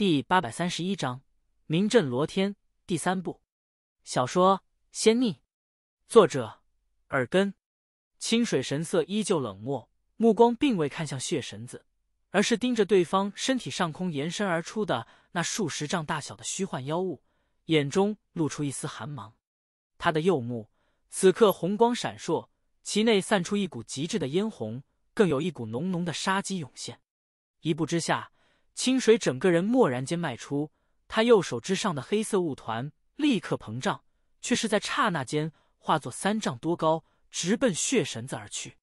第八百三十一章，名震罗天第三部，小说《仙逆》，作者：耳根。清水神色依旧冷漠，目光并未看向血神子，而是盯着对方身体上空延伸而出的那数十丈大小的虚幻妖物，眼中露出一丝寒芒。他的右目此刻红光闪烁，其内散出一股极致的嫣红，更有一股浓浓的杀机涌现。一步之下。清水整个人蓦然间迈出，他右手之上的黑色雾团立刻膨胀，却是在刹那间化作三丈多高，直奔血神子而去。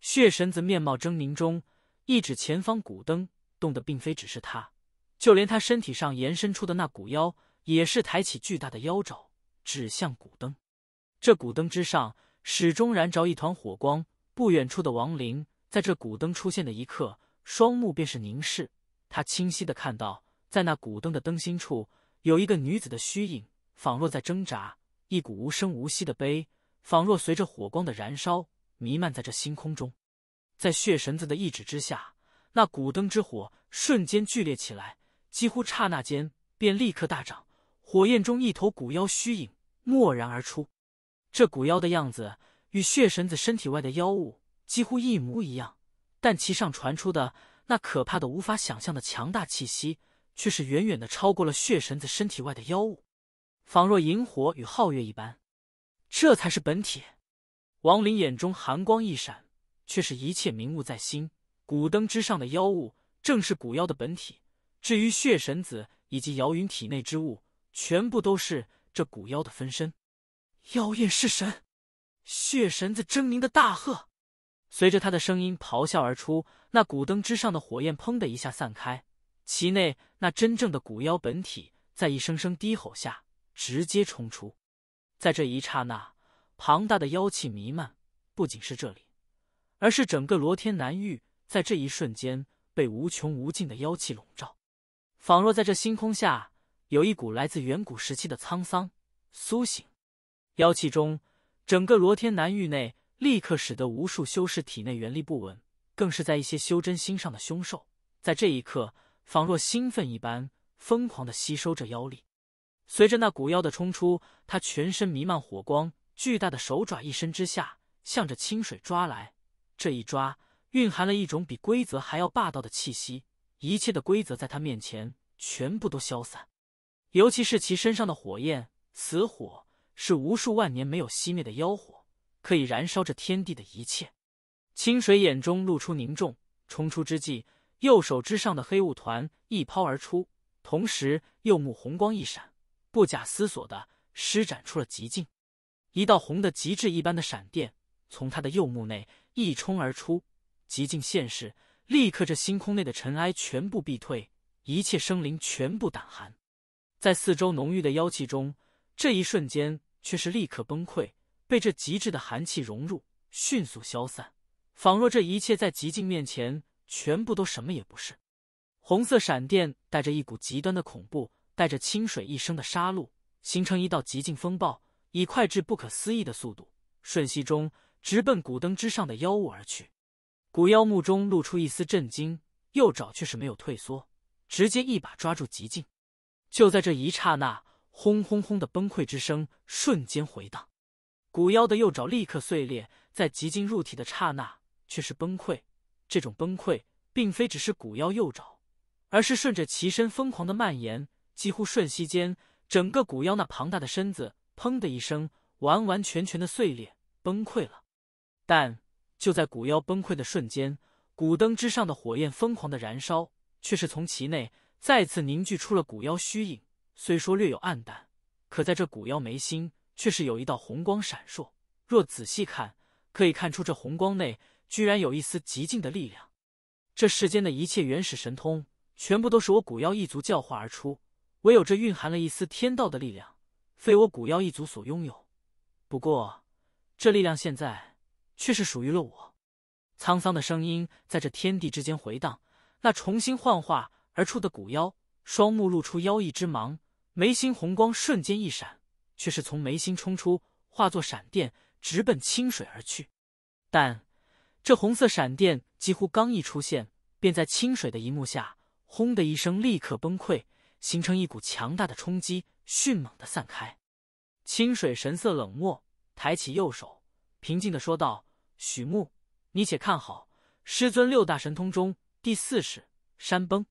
血神子面貌狰狞中，一指前方古灯，动的并非只是他，就连他身体上延伸出的那股妖，也是抬起巨大的妖爪，指向古灯。这古灯之上始终燃着一团火光。不远处的亡灵，在这古灯出现的一刻，双目便是凝视。他清晰的看到，在那古灯的灯芯处，有一个女子的虚影，仿若在挣扎；一股无声无息的悲，仿若随着火光的燃烧，弥漫在这星空中。在血神子的一指之下，那古灯之火瞬间剧烈起来，几乎刹那间便立刻大涨。火焰中，一头古妖虚影蓦然而出。这古妖的样子与血神子身体外的妖物几乎一模一样，但其上传出的。那可怕的、无法想象的强大气息，却是远远的超过了血神子身体外的妖物，仿若萤火与皓月一般。这才是本体。王林眼中寒光一闪，却是一切明悟在心。古灯之上的妖物，正是古妖的本体。至于血神子以及姚云体内之物，全部都是这古妖的分身。妖艳弑神！血神子狰狞的大喝，随着他的声音咆哮而出。那古灯之上的火焰，砰的一下散开，其内那真正的古妖本体，在一声声低吼下直接冲出。在这一刹那，庞大的妖气弥漫，不仅是这里，而是整个罗天南域，在这一瞬间被无穷无尽的妖气笼罩，仿若在这星空下有一股来自远古时期的沧桑苏醒。妖气中，整个罗天南域内立刻使得无数修士体内元力不稳。更是在一些修真心上的凶兽，在这一刻仿若兴奋一般，疯狂的吸收着妖力。随着那股妖的冲出，他全身弥漫火光，巨大的手爪一伸之下，向着清水抓来。这一抓蕴含了一种比规则还要霸道的气息，一切的规则在他面前全部都消散。尤其是其身上的火焰，此火是无数万年没有熄灭的妖火，可以燃烧这天地的一切。清水眼中露出凝重，冲出之际，右手之上的黑雾团一抛而出，同时右目红光一闪，不假思索的施展出了极境。一道红的极致一般的闪电从他的右目内一冲而出，极境现世，立刻这星空内的尘埃全部避退，一切生灵全部胆寒。在四周浓郁的妖气中，这一瞬间却是立刻崩溃，被这极致的寒气融入，迅速消散。仿若这一切在极境面前，全部都什么也不是。红色闪电带着一股极端的恐怖，带着清水一生的杀戮，形成一道极境风暴，以快至不可思议的速度，瞬息中直奔古灯之上的妖物而去。古妖目中露出一丝震惊，右爪却是没有退缩，直接一把抓住极境。就在这一刹那，轰轰轰的崩溃之声瞬间回荡，古妖的右爪立刻碎裂，在极境入体的刹那。却是崩溃，这种崩溃并非只是骨妖右爪，而是顺着其身疯狂的蔓延，几乎瞬息间，整个骨妖那庞大的身子，砰的一声，完完全全的碎裂崩溃了。但就在骨妖崩溃的瞬间，骨灯之上的火焰疯狂的燃烧，却是从其内再次凝聚出了骨妖虚影，虽说略有暗淡，可在这骨妖眉心却是有一道红光闪烁，若仔细看，可以看出这红光内。居然有一丝极尽的力量，这世间的一切原始神通，全部都是我古妖一族教化而出，唯有这蕴含了一丝天道的力量，非我古妖一族所拥有。不过，这力量现在却是属于了我。沧桑的声音在这天地之间回荡，那重新幻化而出的古妖，双目露出妖异之芒，眉心红光瞬间一闪，却是从眉心冲出，化作闪电，直奔清水而去。但。这红色闪电几乎刚一出现，便在清水的一幕下，轰的一声立刻崩溃，形成一股强大的冲击，迅猛的散开。清水神色冷漠，抬起右手，平静的说道：“许慕，你且看好，师尊六大神通中第四式山崩。”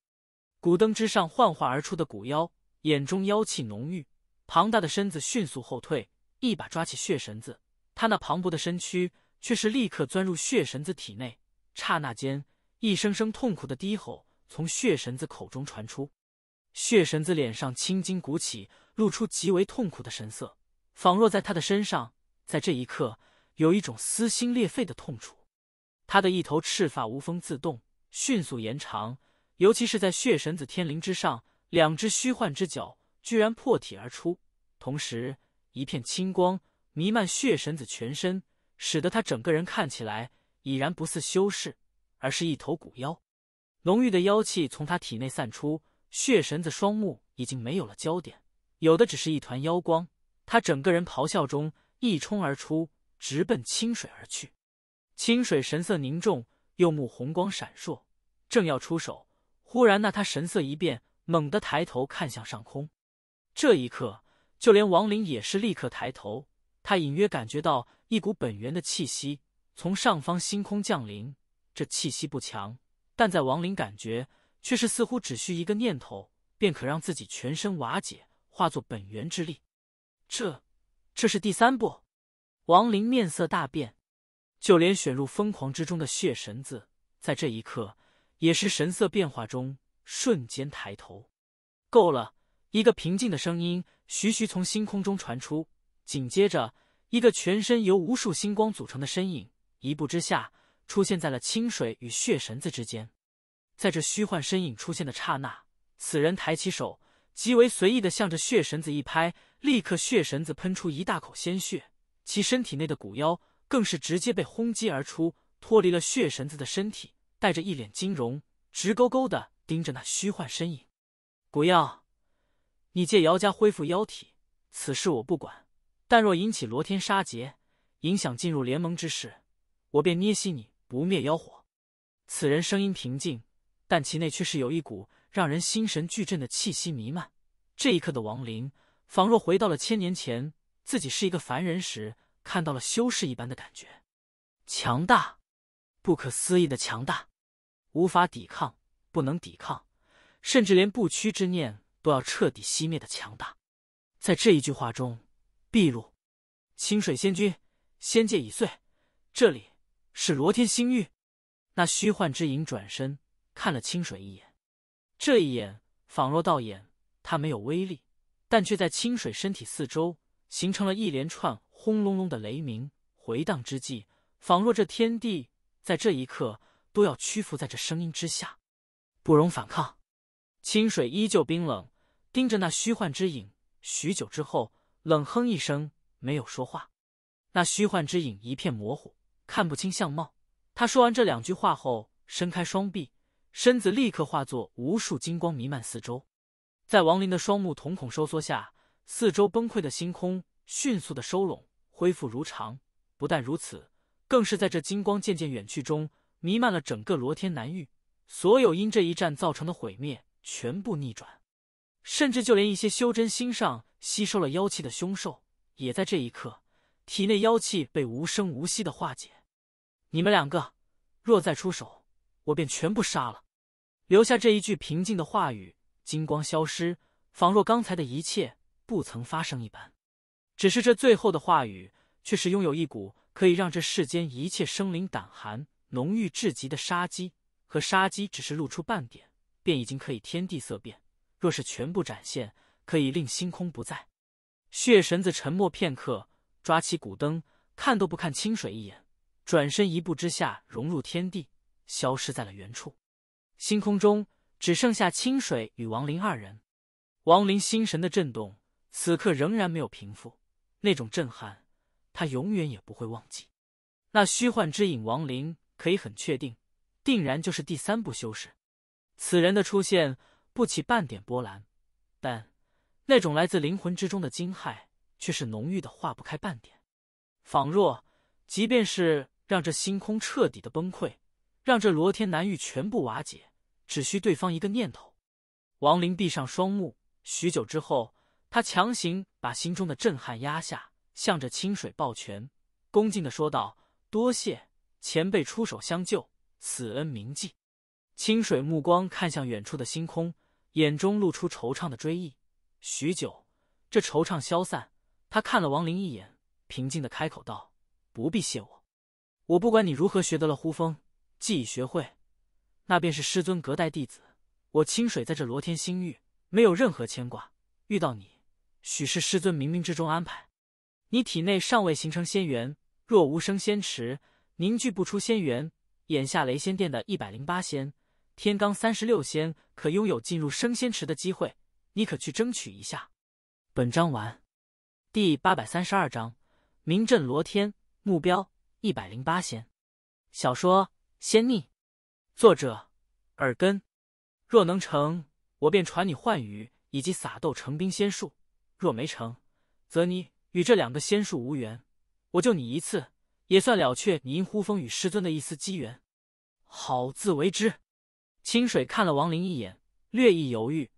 古灯之上幻化而出的古妖眼中妖气浓郁，庞大的身子迅速后退，一把抓起血绳子，他那磅礴的身躯。却是立刻钻入血神子体内，刹那间，一声声痛苦的低吼从血神子口中传出。血神子脸上青筋鼓起，露出极为痛苦的神色，仿若在他的身上，在这一刻，有一种撕心裂肺的痛楚。他的一头赤发无风自动，迅速延长，尤其是在血神子天灵之上，两只虚幻之脚居然破体而出，同时，一片青光弥漫血神子全身。使得他整个人看起来已然不似修士，而是一头骨妖。浓郁的妖气从他体内散出，血神子双目已经没有了焦点，有的只是一团妖光。他整个人咆哮中一冲而出，直奔清水而去。清水神色凝重，右目红光闪烁，正要出手，忽然那他神色一变，猛地抬头看向上空。这一刻，就连王林也是立刻抬头，他隐约感觉到。一股本源的气息从上方星空降临，这气息不强，但在王林感觉却是似乎只需一个念头便可让自己全身瓦解，化作本源之力。这，这是第三步。王林面色大变，就连选入疯狂之中的血神子，在这一刻也是神色变化中瞬间抬头。够了！一个平静的声音徐徐从星空中传出，紧接着。一个全身由无数星光组成的身影，一步之下出现在了清水与血神子之间。在这虚幻身影出现的刹那，此人抬起手，极为随意的向着血神子一拍，立刻血神子喷出一大口鲜血，其身体内的骨妖更是直接被轰击而出，脱离了血神子的身体，带着一脸金容，直勾勾的盯着那虚幻身影。骨妖，你借姚家恢复妖体，此事我不管。但若引起罗天杀劫，影响进入联盟之事，我便捏熄你不灭妖火。此人声音平静，但其内却是有一股让人心神俱震的气息弥漫。这一刻的王林，仿若回到了千年前自己是一个凡人时，看到了修士一般的感觉。强大，不可思议的强大，无法抵抗，不能抵抗，甚至连不屈之念都要彻底熄灭的强大，在这一句话中。毕路，清水仙君，仙界已碎，这里是罗天星域。那虚幻之影转身看了清水一眼，这一眼仿若道眼，它没有威力，但却在清水身体四周形成了一连串轰隆隆的雷鸣回荡之际，仿若这天地在这一刻都要屈服在这声音之下，不容反抗。清水依旧冰冷，盯着那虚幻之影许久之后。冷哼一声，没有说话。那虚幻之影一片模糊，看不清相貌。他说完这两句话后，伸开双臂，身子立刻化作无数金光，弥漫四周。在王林的双目瞳孔收缩下，四周崩溃的星空迅速的收拢，恢复如常。不但如此，更是在这金光渐渐远去中，弥漫了整个罗天南域。所有因这一战造成的毁灭，全部逆转。甚至就连一些修真心上。吸收了妖气的凶兽，也在这一刻体内妖气被无声无息的化解。你们两个若再出手，我便全部杀了。留下这一句平静的话语，金光消失，仿若刚才的一切不曾发生一般。只是这最后的话语，却是拥有一股可以让这世间一切生灵胆寒、浓郁至极的杀机。和杀机只是露出半点，便已经可以天地色变；若是全部展现，可以令星空不在。血神子沉默片刻，抓起古灯，看都不看清水一眼，转身一步之下融入天地，消失在了原处。星空中只剩下清水与王林二人。王林心神的震动，此刻仍然没有平复，那种震撼，他永远也不会忘记。那虚幻之影，王林可以很确定，定然就是第三步修士。此人的出现不起半点波澜，但。那种来自灵魂之中的惊骇，却是浓郁的，化不开半点。仿若，即便是让这星空彻底的崩溃，让这罗天南域全部瓦解，只需对方一个念头。王林闭上双目，许久之后，他强行把心中的震撼压下，向着清水抱拳，恭敬的说道：“多谢前辈出手相救，此恩铭记。”清水目光看向远处的星空，眼中露出惆怅的追忆。许久，这惆怅消散。他看了王林一眼，平静地开口道：“不必谢我，我不管你如何学得了呼风，既已学会，那便是师尊隔代弟子。我清水在这罗天星域没有任何牵挂，遇到你，许是师尊冥冥之中安排。你体内尚未形成仙缘，若无生仙池凝聚不出仙缘，眼下雷仙殿的一百零八仙，天罡三十六仙可拥有进入升仙池的机会。”你可去争取一下。本章完，第八百三十二章名震罗天，目标一百零八仙。小说《仙逆》，作者耳根。若能成，我便传你幻语以及撒豆成兵仙术；若没成，则你与这两个仙术无缘。我救你一次，也算了却你因呼风与师尊的一丝机缘。好自为之。清水看了王林一眼，略一犹豫。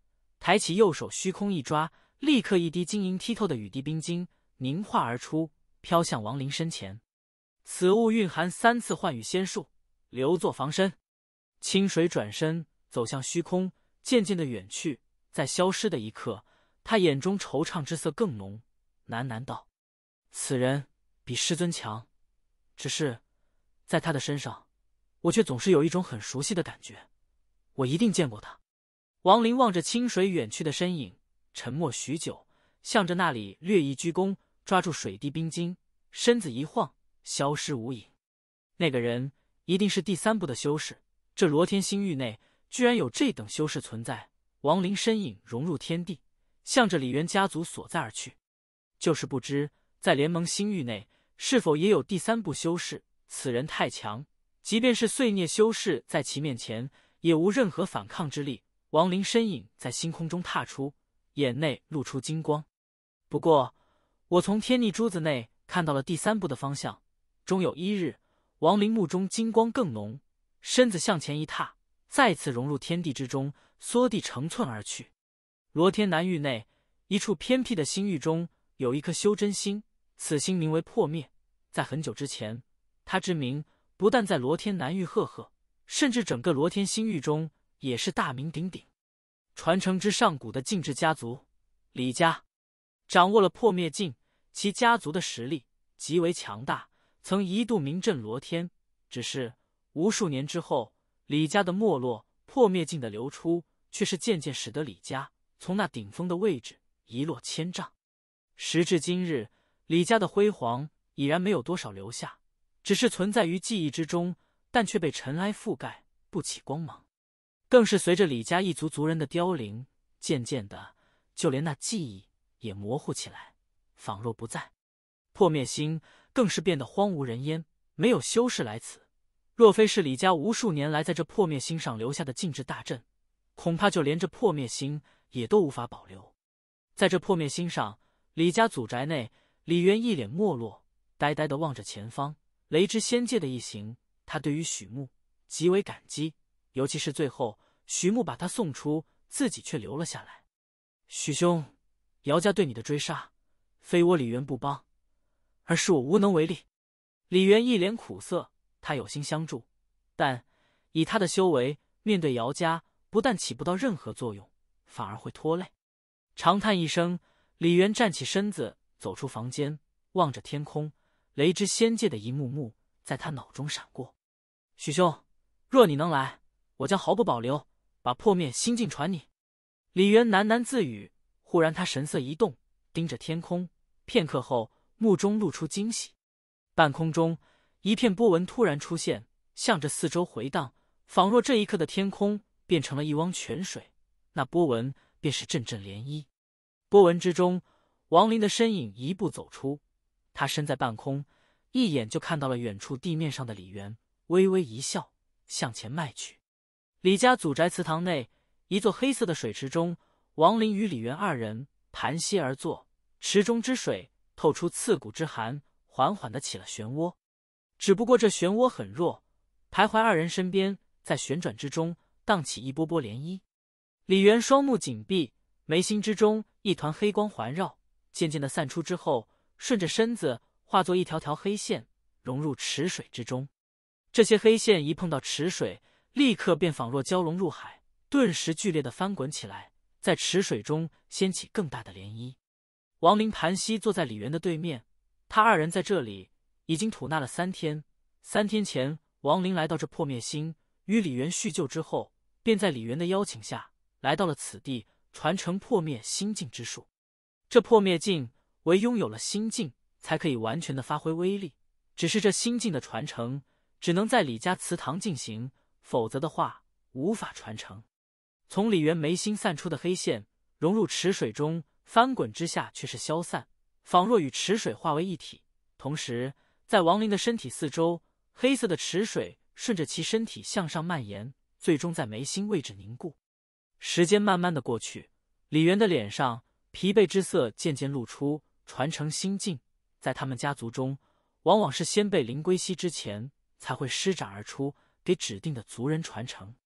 抬起右手，虚空一抓，立刻一滴晶莹剔透的雨滴冰晶凝化而出，飘向王林身前。此物蕴含三次幻雨仙术，留作防身。清水转身走向虚空，渐渐的远去。在消失的一刻，他眼中惆怅之色更浓，喃喃道：“此人比师尊强，只是在他的身上，我却总是有一种很熟悉的感觉，我一定见过他。”王林望着清水远去的身影，沉默许久，向着那里略一鞠躬，抓住水滴冰晶，身子一晃，消失无影。那个人一定是第三部的修士，这罗天星域内居然有这等修士存在。王林身影融入天地，向着李渊家族所在而去。就是不知在联盟星域内是否也有第三部修士。此人太强，即便是碎孽修士在其面前也无任何反抗之力。王灵身影在星空中踏出，眼内露出金光。不过，我从天逆珠子内看到了第三步的方向。终有一日，王灵目中金光更浓，身子向前一踏，再次融入天地之中，缩地成寸而去。罗天南域内一处偏僻的星域中，有一颗修真星，此星名为破灭。在很久之前，他之名不但在罗天南域赫赫，甚至整个罗天星域中。也是大名鼎鼎，传承之上古的禁制家族李家，掌握了破灭镜，其家族的实力极为强大，曾一度名震罗天。只是无数年之后，李家的没落，破灭镜的流出，却是渐渐使得李家从那顶峰的位置一落千丈。时至今日，李家的辉煌已然没有多少留下，只是存在于记忆之中，但却被尘埃覆盖，不起光芒。更是随着李家一族族人的凋零，渐渐的，就连那记忆也模糊起来，仿若不在。破灭星更是变得荒无人烟，没有修士来此。若非是李家无数年来在这破灭星上留下的禁制大阵，恐怕就连这破灭星也都无法保留。在这破灭星上，李家祖宅内，李渊一脸没落，呆呆的望着前方雷之仙界的一行，他对于许慕极为感激。尤其是最后，徐慕把他送出，自己却留了下来。许兄，姚家对你的追杀，非我李渊不帮，而是我无能为力。李渊一脸苦涩，他有心相助，但以他的修为，面对姚家，不但起不到任何作用，反而会拖累。长叹一声，李渊站起身子，走出房间，望着天空，雷之仙界的一幕幕在他脑中闪过。许兄，若你能来，我将毫不保留，把破灭心境传你。”李渊喃喃自语。忽然，他神色一动，盯着天空。片刻后，目中露出惊喜。半空中，一片波纹突然出现，向着四周回荡，仿若这一刻的天空变成了一汪泉水。那波纹便是阵阵涟漪。波纹之中，王林的身影一步走出。他身在半空，一眼就看到了远处地面上的李渊，微微一笑，向前迈去。李家祖宅祠堂内，一座黑色的水池中，王林与李元二人盘膝而坐，池中之水透出刺骨之寒，缓缓的起了漩涡。只不过这漩涡很弱，徘徊二人身边，在旋转之中荡起一波波涟漪。李元双目紧闭，眉心之中一团黑光环绕，渐渐的散出之后，顺着身子化作一条条黑线，融入池水之中。这些黑线一碰到池水。立刻便仿若蛟龙入海，顿时剧烈的翻滚起来，在池水中掀起更大的涟漪。王林盘膝坐在李元的对面，他二人在这里已经吐纳了三天。三天前，王林来到这破灭星，与李元叙旧之后，便在李元的邀请下来到了此地，传承破灭心境之术。这破灭境，唯拥有了心境才可以完全的发挥威力。只是这心境的传承，只能在李家祠堂进行。否则的话，无法传承。从李元眉心散出的黑线融入池水中，翻滚之下却是消散，仿若与池水化为一体。同时，在王林的身体四周，黑色的池水顺着其身体向上蔓延，最终在眉心位置凝固。时间慢慢的过去，李元的脸上疲惫之色渐渐露出。传承心境，在他们家族中，往往是先辈临归西之前才会施展而出。给指定的族人传承。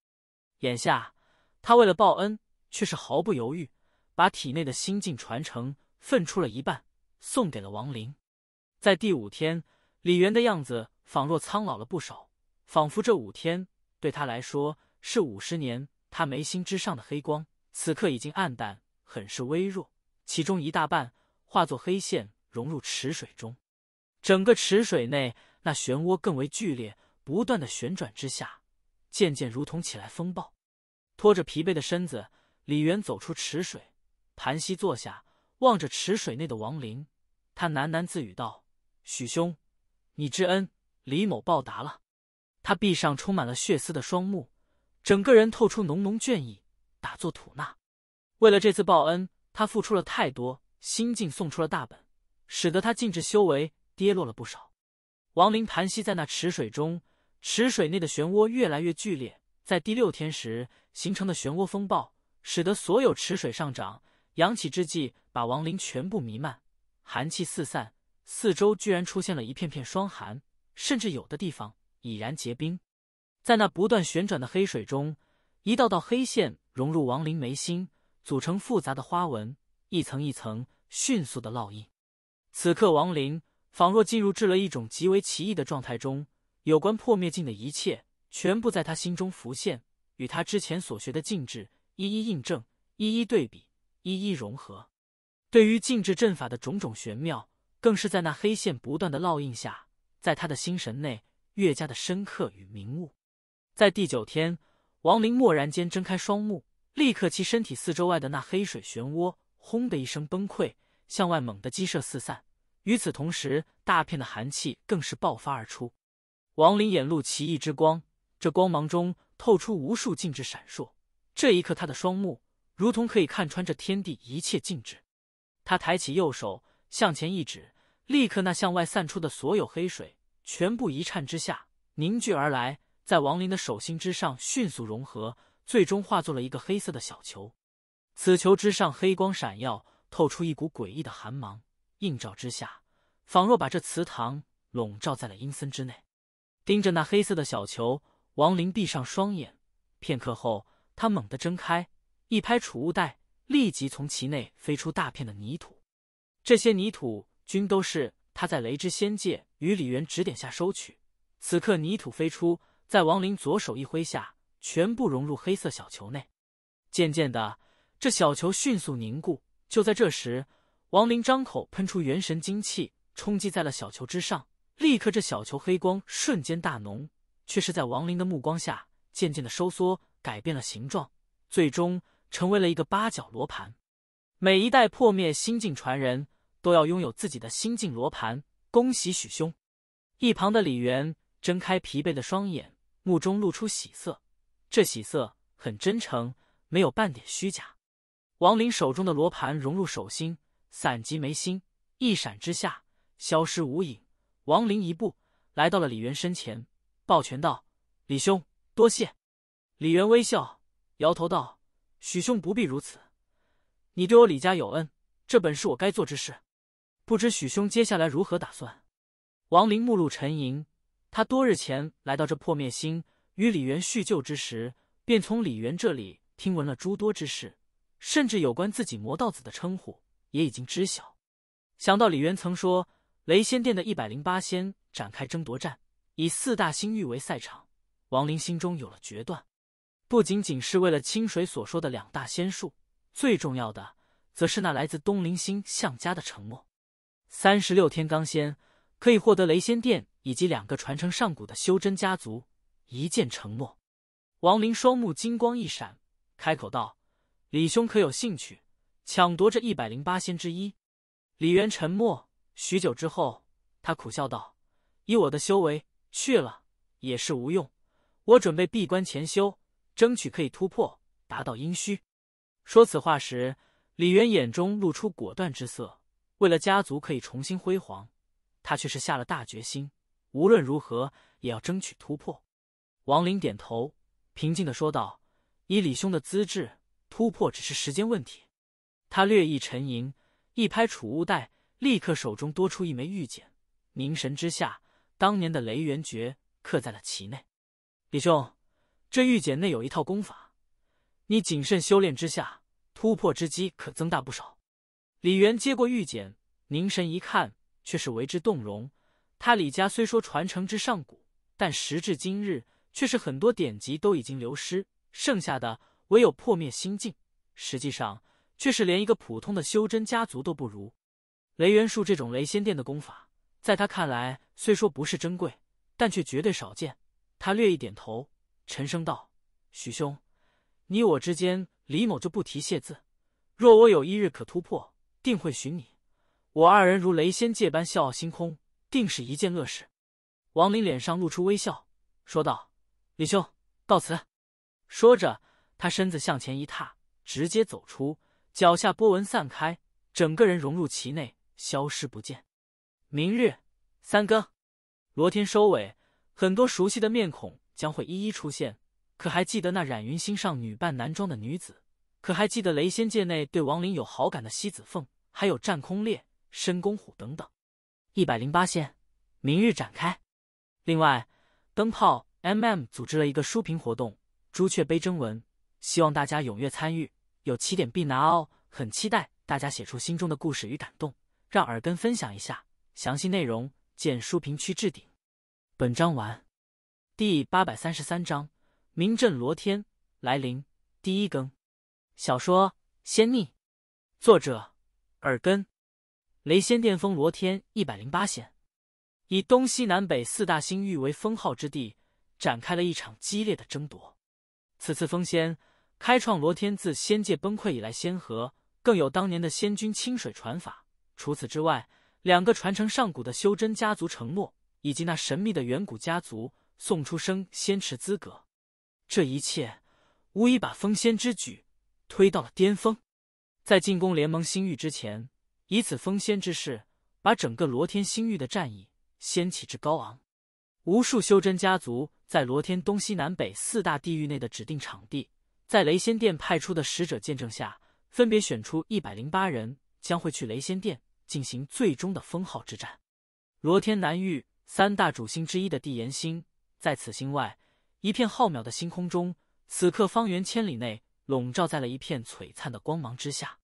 眼下，他为了报恩，却是毫不犹豫，把体内的心境传承分出了一半，送给了王林。在第五天，李渊的样子仿若苍老了不少，仿佛这五天对他来说是五十年。他眉心之上的黑光此刻已经暗淡，很是微弱，其中一大半化作黑线融入池水中，整个池水内那漩涡更为剧烈。不断的旋转之下，渐渐如同起来风暴。拖着疲惫的身子，李渊走出池水，盘膝坐下，望着池水内的王林，他喃喃自语道：“许兄，你之恩，李某报答了。”他闭上充满了血丝的双目，整个人透出浓浓倦意，打坐吐纳。为了这次报恩，他付出了太多，心境送出了大本，使得他禁止修为跌落了不少。王林盘膝在那池水中。池水内的漩涡越来越剧烈，在第六天时形成的漩涡风暴，使得所有池水上涨，扬起之际，把亡灵全部弥漫，寒气四散，四周居然出现了一片片霜寒，甚至有的地方已然结冰。在那不断旋转的黑水中，一道道黑线融入亡灵眉心，组成复杂的花纹，一层一层迅速的烙印。此刻，亡灵仿若进入至了一种极为奇异的状态中。有关破灭镜的一切，全部在他心中浮现，与他之前所学的禁制一一印证、一一对比、一一融合。对于禁制阵法的种种玄妙，更是在那黑线不断的烙印下，在他的心神内越加的深刻与明悟。在第九天，王林蓦然间睁开双目，立刻其身体四周外的那黑水漩涡轰的一声崩溃，向外猛地激射四散。与此同时，大片的寒气更是爆发而出。王林眼露奇异之光，这光芒中透出无数禁制闪烁。这一刻，他的双目如同可以看穿这天地一切禁制。他抬起右手，向前一指，立刻那向外散出的所有黑水，全部一颤之下凝聚而来，在王林的手心之上迅速融合，最终化作了一个黑色的小球。此球之上黑光闪耀，透出一股诡异的寒芒，映照之下，仿若把这祠堂笼罩在了阴森之内。盯着那黑色的小球，王林闭上双眼，片刻后，他猛地睁开，一拍储物袋，立即从其内飞出大片的泥土。这些泥土均都是他在雷之仙界与李元指点下收取。此刻泥土飞出，在王林左手一挥下，全部融入黑色小球内。渐渐的，这小球迅速凝固。就在这时，王林张口喷出元神精气，冲击在了小球之上。立刻，这小球黑光瞬间大浓，却是在王林的目光下渐渐的收缩，改变了形状，最终成为了一个八角罗盘。每一代破灭心境传人都要拥有自己的心境罗盘。恭喜许兄！一旁的李元睁开疲惫的双眼，目中露出喜色，这喜色很真诚，没有半点虚假。王林手中的罗盘融入手心，散及眉心，一闪之下消失无影。王林一步来到了李渊身前，抱拳道：“李兄，多谢。”李渊微笑，摇头道：“许兄不必如此，你对我李家有恩，这本是我该做之事。不知许兄接下来如何打算？”王林目露沉吟，他多日前来到这破灭星，与李渊叙旧之时，便从李渊这里听闻了诸多之事，甚至有关自己魔道子的称呼也已经知晓。想到李渊曾说。雷仙殿的一百零八仙展开争夺战，以四大星域为赛场。王林心中有了决断，不仅仅是为了清水所说的两大仙术，最重要的则是那来自东林星向家的承诺。三十六天罡仙可以获得雷仙殿以及两个传承上古的修真家族一剑承诺。王林双目金光一闪，开口道：“李兄可有兴趣抢夺这一百零八仙之一？”李渊沉默。许久之后，他苦笑道：“以我的修为去了也是无用，我准备闭关潜修，争取可以突破，达到阴虚。”说此话时，李渊眼中露出果断之色。为了家族可以重新辉煌，他却是下了大决心，无论如何也要争取突破。王林点头，平静的说道：“以李兄的资质，突破只是时间问题。”他略一沉吟，一拍储物袋。立刻手中多出一枚玉简，凝神之下，当年的雷元诀刻在了其内。李兄，这玉简内有一套功法，你谨慎修炼之下，突破之机可增大不少。李元接过玉简，凝神一看，却是为之动容。他李家虽说传承之上古，但时至今日，却是很多典籍都已经流失，剩下的唯有破灭心境，实际上却是连一个普通的修真家族都不如。雷元术这种雷仙殿的功法，在他看来虽说不是珍贵，但却绝对少见。他略一点头，沉声道：“许兄，你我之间，李某就不提谢字。若我有一日可突破，定会寻你。我二人如雷仙界般笑傲星空，定是一件乐事。”王林脸上露出微笑，说道：“李兄，告辞。”说着，他身子向前一踏，直接走出，脚下波纹散开，整个人融入其内。消失不见。明日三更，罗天收尾，很多熟悉的面孔将会一一出现。可还记得那冉云星上女扮男装的女子？可还记得雷仙界内对王林有好感的西子凤，还有战空烈、申公虎等等？一百零八仙，明日展开。另外，灯泡 MM 组织了一个书评活动，《朱雀杯》征文，希望大家踊跃参与，有起点必拿哦！很期待大家写出心中的故事与感动。让耳根分享一下详细内容，见书评区置顶。本章完。第八百三十三章：名震罗天来临。第一更。小说《仙逆》，作者：耳根。雷仙殿峰罗天一百零八仙，以东西南北四大星域为封号之地，展开了一场激烈的争夺。此次封仙，开创罗天自仙界崩溃以来仙河，更有当年的仙君清水传法。除此之外，两个传承上古的修真家族承诺，以及那神秘的远古家族送出生仙池资格，这一切无疑把封仙之举推到了巅峰。在进攻联盟星域之前，以此封仙之事，把整个罗天星域的战意掀起至高昂。无数修真家族在罗天东西南北四大地域内的指定场地，在雷仙殿派出的使者见证下，分别选出一百零八人，将会去雷仙殿。进行最终的封号之战，罗天南域三大主星之一的地炎星，在此星外一片浩渺的星空中，此刻方圆千里内笼罩在了一片璀璨的光芒之下。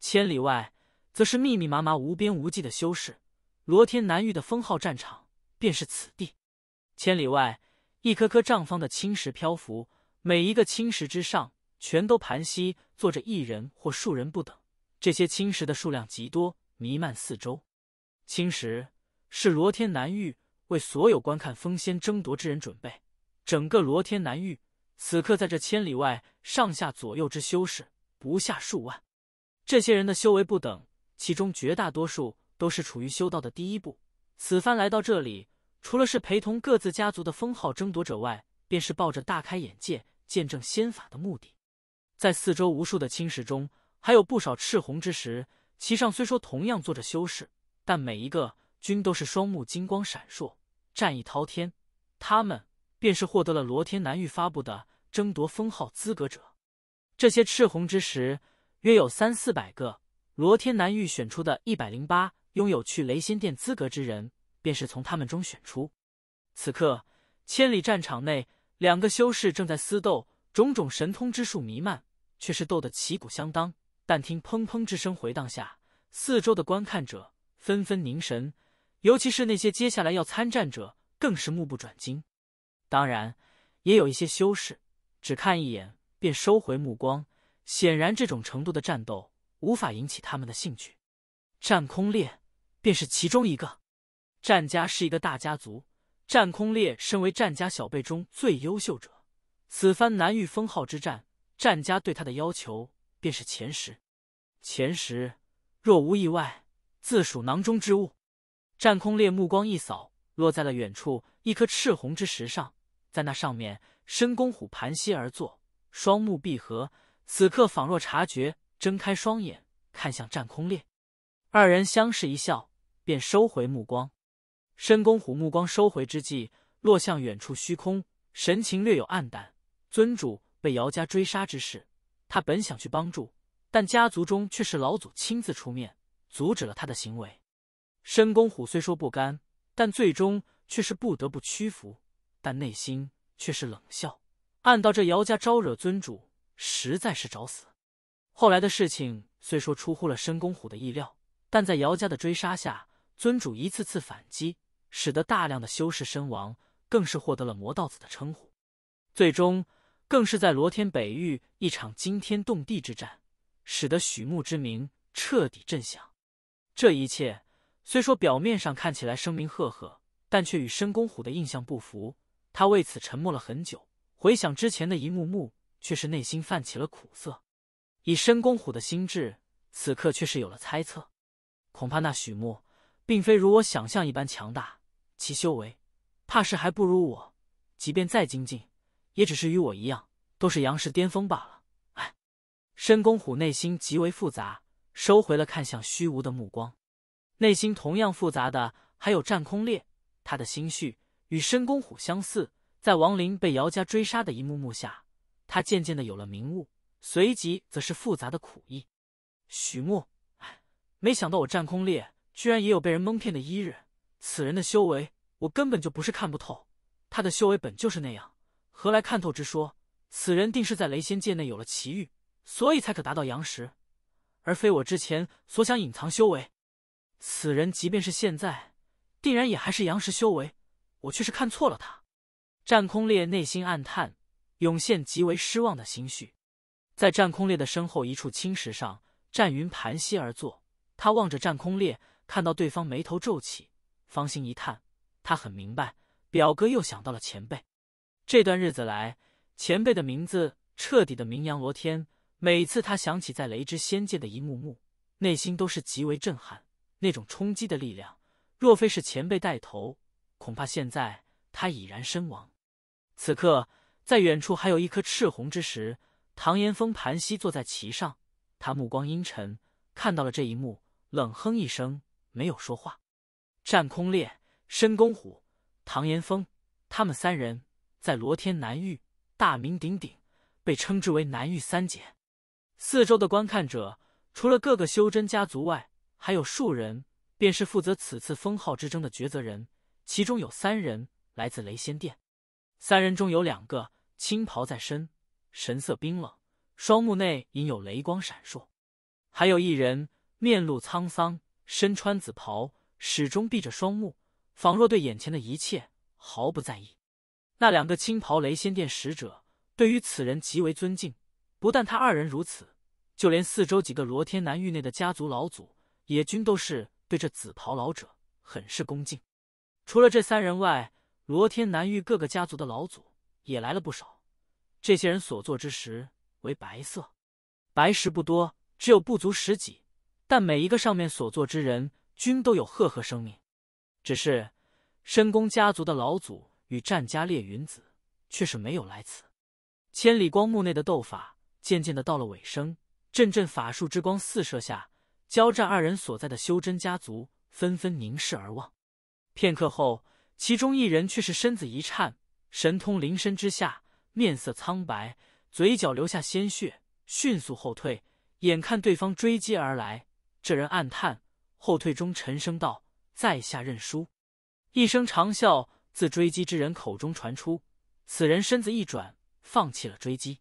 千里外，则是密密麻麻、无边无际的修士。罗天南域的封号战场便是此地。千里外，一颗颗丈方的青石漂浮，每一个青石之上，全都盘膝坐着一人或数人不等。这些青石的数量极多。弥漫四周，青石是罗天南域为所有观看风仙争夺之人准备。整个罗天南域此刻在这千里外上下左右之修士不下数万，这些人的修为不等，其中绝大多数都是处于修道的第一步。此番来到这里，除了是陪同各自家族的封号争夺者外，便是抱着大开眼界、见证仙法的目的。在四周无数的青石中，还有不少赤红之石。其上虽说同样坐着修士，但每一个均都是双目金光闪烁，战意滔天。他们便是获得了罗天南域发布的争夺封号资格者。这些赤红之石约有三四百个，罗天南域选出的一百零八拥有去雷仙殿资格之人，便是从他们中选出。此刻，千里战场内，两个修士正在厮斗，种种神通之术弥漫，却是斗得旗鼓相当。但听“砰砰”之声回荡下，四周的观看者纷纷凝神，尤其是那些接下来要参战者，更是目不转睛。当然，也有一些修士只看一眼便收回目光，显然这种程度的战斗无法引起他们的兴趣。战空烈便是其中一个。战家是一个大家族，战空烈身为战家小辈中最优秀者，此番南域封号之战，战家对他的要求。便是前十，前十若无意外，自属囊中之物。战空烈目光一扫，落在了远处一颗赤红之石上，在那上面，申公虎盘膝而坐，双目闭合，此刻仿若察觉，睁开双眼，看向战空烈。二人相视一笑，便收回目光。申公虎目光收回之际，落向远处虚空，神情略有暗淡。尊主被姚家追杀之事。他本想去帮助，但家族中却是老祖亲自出面阻止了他的行为。申公虎虽说不甘，但最终却是不得不屈服，但内心却是冷笑，暗道这姚家招惹尊主，实在是找死。后来的事情虽说出乎了申公虎的意料，但在姚家的追杀下，尊主一次次反击，使得大量的修士身亡，更是获得了魔道子的称呼。最终。更是在罗天北域一场惊天动地之战，使得许慕之名彻底震响。这一切虽说表面上看起来声名赫赫，但却与申公虎的印象不符。他为此沉默了很久，回想之前的一幕幕，却是内心泛起了苦涩。以申公虎的心智，此刻却是有了猜测：恐怕那许慕，并非如我想象一般强大，其修为，怕是还不如我。即便再精进。也只是与我一样，都是杨氏巅峰罢了。哎，申公虎内心极为复杂，收回了看向虚无的目光。内心同样复杂的还有战空烈，他的心绪与申公虎相似。在王林被姚家追杀的一幕幕下，他渐渐的有了明悟，随即则是复杂的苦意。许墨，哎，没想到我战空烈居然也有被人蒙骗的一日。此人的修为，我根本就不是看不透。他的修为本就是那样。何来看透之说？此人定是在雷仙界内有了奇遇，所以才可达到阳石，而非我之前所想隐藏修为。此人即便是现在，定然也还是阳石修为。我却是看错了他。战空烈内心暗叹，涌现极为失望的心绪。在战空烈的身后一处青石上，战云盘膝而坐，他望着战空烈，看到对方眉头皱起，芳心一叹。他很明白，表哥又想到了前辈。这段日子来，前辈的名字彻底的名扬罗天。每次他想起在雷之仙界的一幕幕，内心都是极为震撼。那种冲击的力量，若非是前辈带头，恐怕现在他已然身亡。此刻，在远处还有一颗赤红之石，唐岩峰盘膝坐在其上，他目光阴沉，看到了这一幕，冷哼一声，没有说话。战空烈、申公虎、唐岩峰，他们三人。在罗天南域大名鼎鼎，被称之为南域三杰。四周的观看者，除了各个修真家族外，还有数人，便是负责此次封号之争的抉择人。其中有三人来自雷仙殿，三人中有两个青袍在身，神色冰冷，双目内隐有雷光闪烁；还有一人面露沧桑，身穿紫袍，始终闭着双目，仿若对眼前的一切毫不在意。那两个青袍雷仙殿使者对于此人极为尊敬，不但他二人如此，就连四周几个罗天南域内的家族老祖也均都是对这紫袍老者很是恭敬。除了这三人外，罗天南域各个家族的老祖也来了不少。这些人所做之石为白色，白石不多，只有不足十几，但每一个上面所做之人均都有赫赫声名。只是深宫家族的老祖。与战家烈云子却是没有来此，千里光幕内的斗法渐渐的到了尾声，阵阵法术之光四射下，交战二人所在的修真家族纷纷凝视而望。片刻后，其中一人却是身子一颤，神通临身之下，面色苍白，嘴角流下鲜血，迅速后退。眼看对方追击而来，这人暗叹，后退中沉声道：“在下认输。”一声长啸。自追击之人口中传出，此人身子一转，放弃了追击。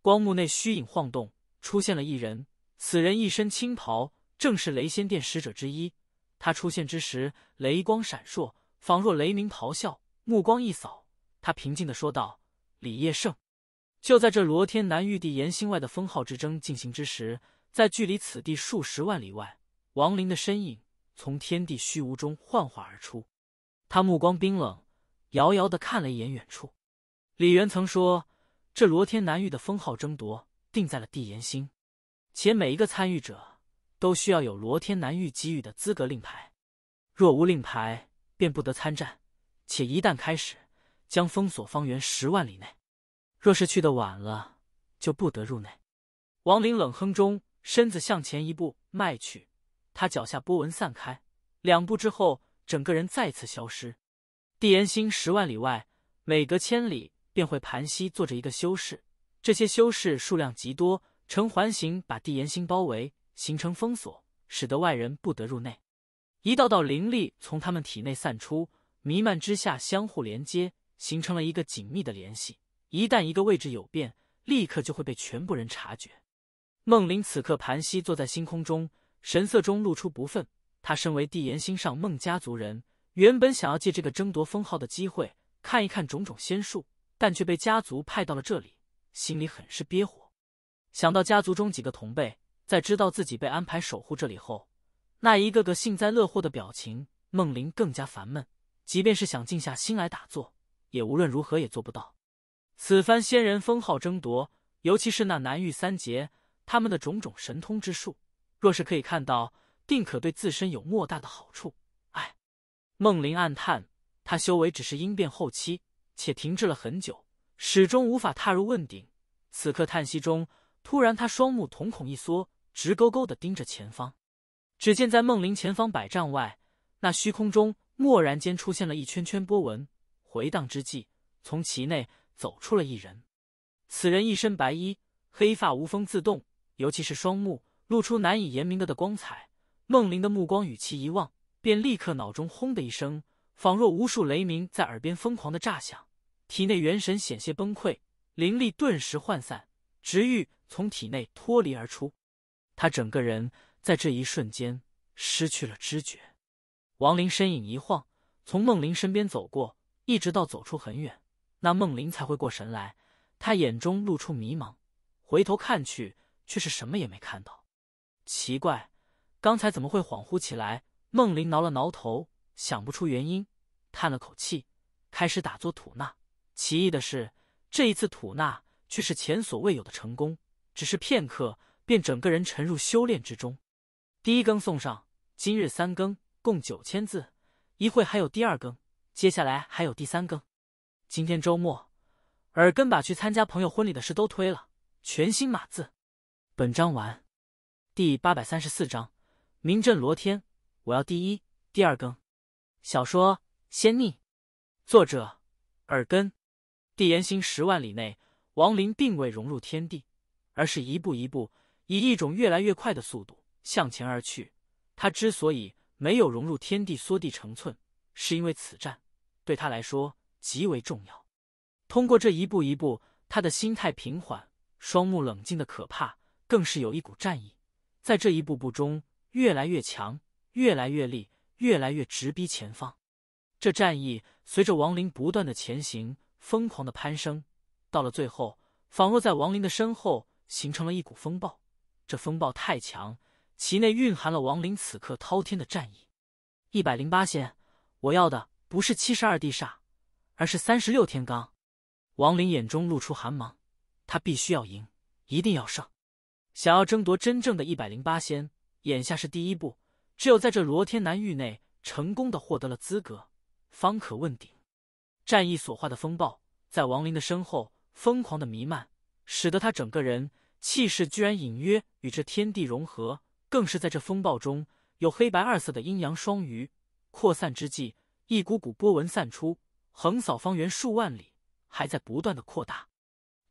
光幕内虚影晃动，出现了一人。此人一身青袍，正是雷仙殿使者之一。他出现之时，雷光闪烁，仿若雷鸣咆哮。目光一扫，他平静的说道：“李叶胜。”就在这罗天南玉帝岩心外的封号之争进行之时，在距离此地数十万里外，王林的身影从天地虚无中幻化而出，他目光冰冷。遥遥的看了一眼远处，李渊曾说：“这罗天南域的封号争夺定在了帝炎星，且每一个参与者都需要有罗天南域给予的资格令牌，若无令牌便不得参战，且一旦开始将封锁方圆十万里内，若是去的晚了就不得入内。”王林冷哼中，身子向前一步迈去，他脚下波纹散开，两步之后，整个人再次消失。地岩星十万里外，每隔千里便会盘膝坐着一个修士。这些修士数量极多，呈环形把地岩星包围，形成封锁，使得外人不得入内。一道道灵力从他们体内散出，弥漫之下相互连接，形成了一个紧密的联系。一旦一个位置有变，立刻就会被全部人察觉。梦灵此刻盘膝坐在星空中，神色中露出不忿。他身为地岩星上孟家族人。原本想要借这个争夺封号的机会看一看种种仙术，但却被家族派到了这里，心里很是憋火。想到家族中几个同辈在知道自己被安排守护这里后，那一个个幸灾乐祸的表情，孟林更加烦闷。即便是想静下心来打坐，也无论如何也做不到。此番仙人封号争夺，尤其是那南域三杰他们的种种神通之术，若是可以看到，定可对自身有莫大的好处。梦灵暗叹，他修为只是因变后期，且停滞了很久，始终无法踏入问鼎。此刻叹息中，突然他双目瞳孔一缩，直勾勾的盯着前方。只见在梦灵前方百丈外，那虚空中蓦然间出现了一圈圈波纹，回荡之际，从其内走出了一人。此人一身白衣，黑发无风自动，尤其是双目，露出难以言明的的光彩。梦灵的目光与其一望。便立刻脑中轰的一声，仿若无数雷鸣在耳边疯狂的炸响，体内元神险些崩溃，灵力顿时涣散，直欲从体内脱离而出。他整个人在这一瞬间失去了知觉。王林身影一晃，从梦灵身边走过，一直到走出很远，那梦灵才会过神来。他眼中露出迷茫，回头看去，却是什么也没看到。奇怪，刚才怎么会恍惚起来？梦林挠了挠头，想不出原因，叹了口气，开始打坐吐纳。奇异的是，这一次吐纳却是前所未有的成功，只是片刻，便整个人沉入修炼之中。第一更送上，今日三更共九千字，一会还有第二更，接下来还有第三更。今天周末，尔根把去参加朋友婚礼的事都推了，全新码字。本章完。第八百三十四章，名震罗天。我要第一、第二更，小说《仙逆》，作者耳根。地缘星十万里内，王林并未融入天地，而是一步一步以一种越来越快的速度向前而去。他之所以没有融入天地，缩地成寸，是因为此战对他来说极为重要。通过这一步一步，他的心态平缓，双目冷静的可怕，更是有一股战意，在这一步步中越来越强。越来越厉，越来越直逼前方。这战意随着王林不断的前行，疯狂的攀升。到了最后，仿若在王林的身后形成了一股风暴。这风暴太强，其内蕴含了王林此刻滔天的战意。一百零八仙，我要的不是七十二地煞，而是三十六天罡。王林眼中露出寒芒，他必须要赢，一定要胜。想要争夺真正的一百零八仙，眼下是第一步。只有在这罗天南域内成功的获得了资格，方可问鼎。战意所化的风暴在王林的身后疯狂的弥漫，使得他整个人气势居然隐约与这天地融合。更是在这风暴中有黑白二色的阴阳双鱼扩散之际，一股股波纹散出，横扫方圆数万里，还在不断的扩大。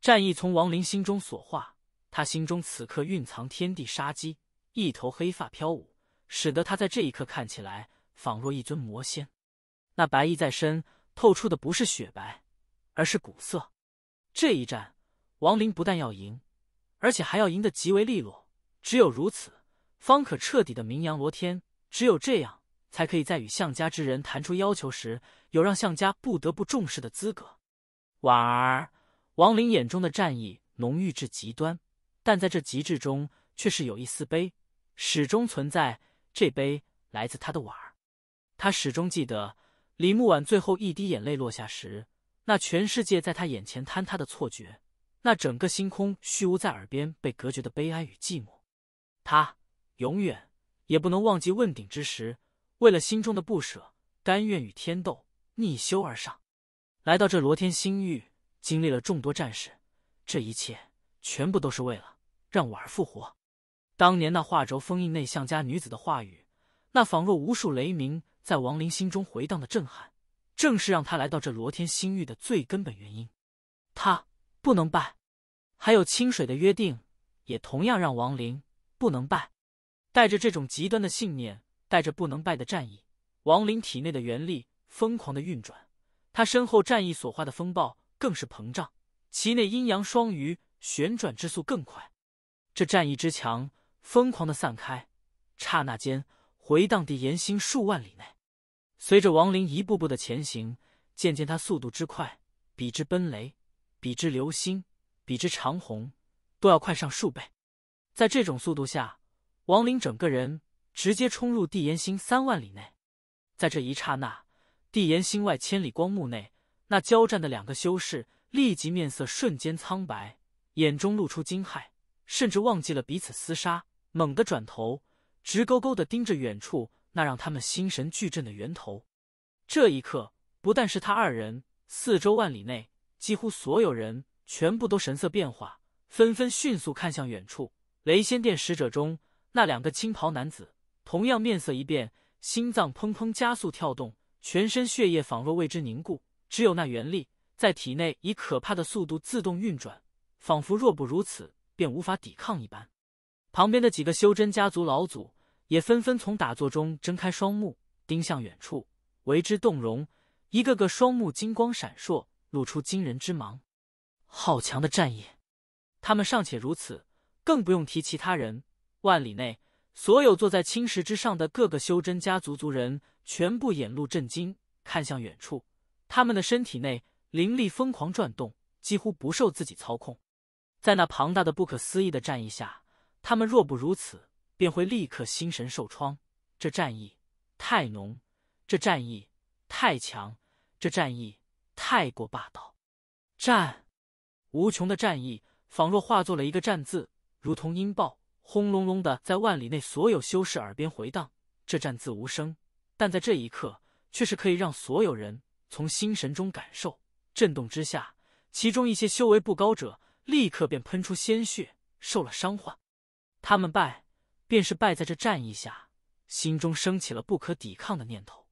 战意从王林心中所化，他心中此刻蕴藏天地杀机，一头黑发飘舞。使得他在这一刻看起来仿若一尊魔仙，那白衣在身透出的不是雪白，而是古色。这一战，王林不但要赢，而且还要赢得极为利落。只有如此，方可彻底的名扬罗天。只有这样，才可以在与向家之人谈出要求时，有让向家不得不重视的资格。婉儿，王林眼中的战意浓郁至极端，但在这极致中，却是有一丝悲，始终存在。这杯来自他的婉儿，他始终记得李木婉最后一滴眼泪落下时，那全世界在他眼前坍塌的错觉，那整个星空虚无在耳边被隔绝的悲哀与寂寞。他永远也不能忘记问鼎之时，为了心中的不舍，甘愿与天斗，逆修而上。来到这罗天星域，经历了众多战事，这一切全部都是为了让婉儿复活。当年那画轴封印内向家女子的话语，那仿若无数雷鸣在王林心中回荡的震撼，正是让他来到这罗天星域的最根本原因。他不能败，还有清水的约定，也同样让王林不能败。带着这种极端的信念，带着不能败的战意，王林体内的元力疯狂的运转，他身后战意所化的风暴更是膨胀，其内阴阳双鱼旋转之速更快。这战意之强。疯狂的散开，刹那间回荡地岩星数万里内。随着王林一步步的前行，渐渐他速度之快，比之奔雷，比之流星，比之长虹，都要快上数倍。在这种速度下，王林整个人直接冲入地岩星三万里内。在这一刹那，地岩星外千里光幕内，那交战的两个修士立即面色瞬间苍白，眼中露出惊骇，甚至忘记了彼此厮杀。猛地转头，直勾勾的盯着远处那让他们心神俱震的源头。这一刻，不但是他二人，四周万里内几乎所有人全部都神色变化，纷纷迅速看向远处。雷仙殿使者中那两个青袍男子同样面色一变，心脏砰砰加速跳动，全身血液仿若为之凝固，只有那元力在体内以可怕的速度自动运转，仿佛若不如此，便无法抵抗一般。旁边的几个修真家族老祖也纷纷从打坐中睁开双目，盯向远处，为之动容，一个个双目金光闪烁，露出惊人之芒。好强的战意！他们尚且如此，更不用提其他人。万里内，所有坐在青石之上的各个修真家族族人，全部眼露震惊，看向远处。他们的身体内灵力疯狂转动，几乎不受自己操控，在那庞大的、不可思议的战役下。他们若不如此，便会立刻心神受创。这战意太浓，这战意太强，这战意太过霸道。战，无穷的战意仿若化作了一个“战”字，如同音爆，轰隆隆的在万里内所有修士耳边回荡。这“战”字无声，但在这一刻却是可以让所有人从心神中感受。震动之下，其中一些修为不高者立刻便喷出鲜血，受了伤患。他们败，便是败在这战役下，心中升起了不可抵抗的念头。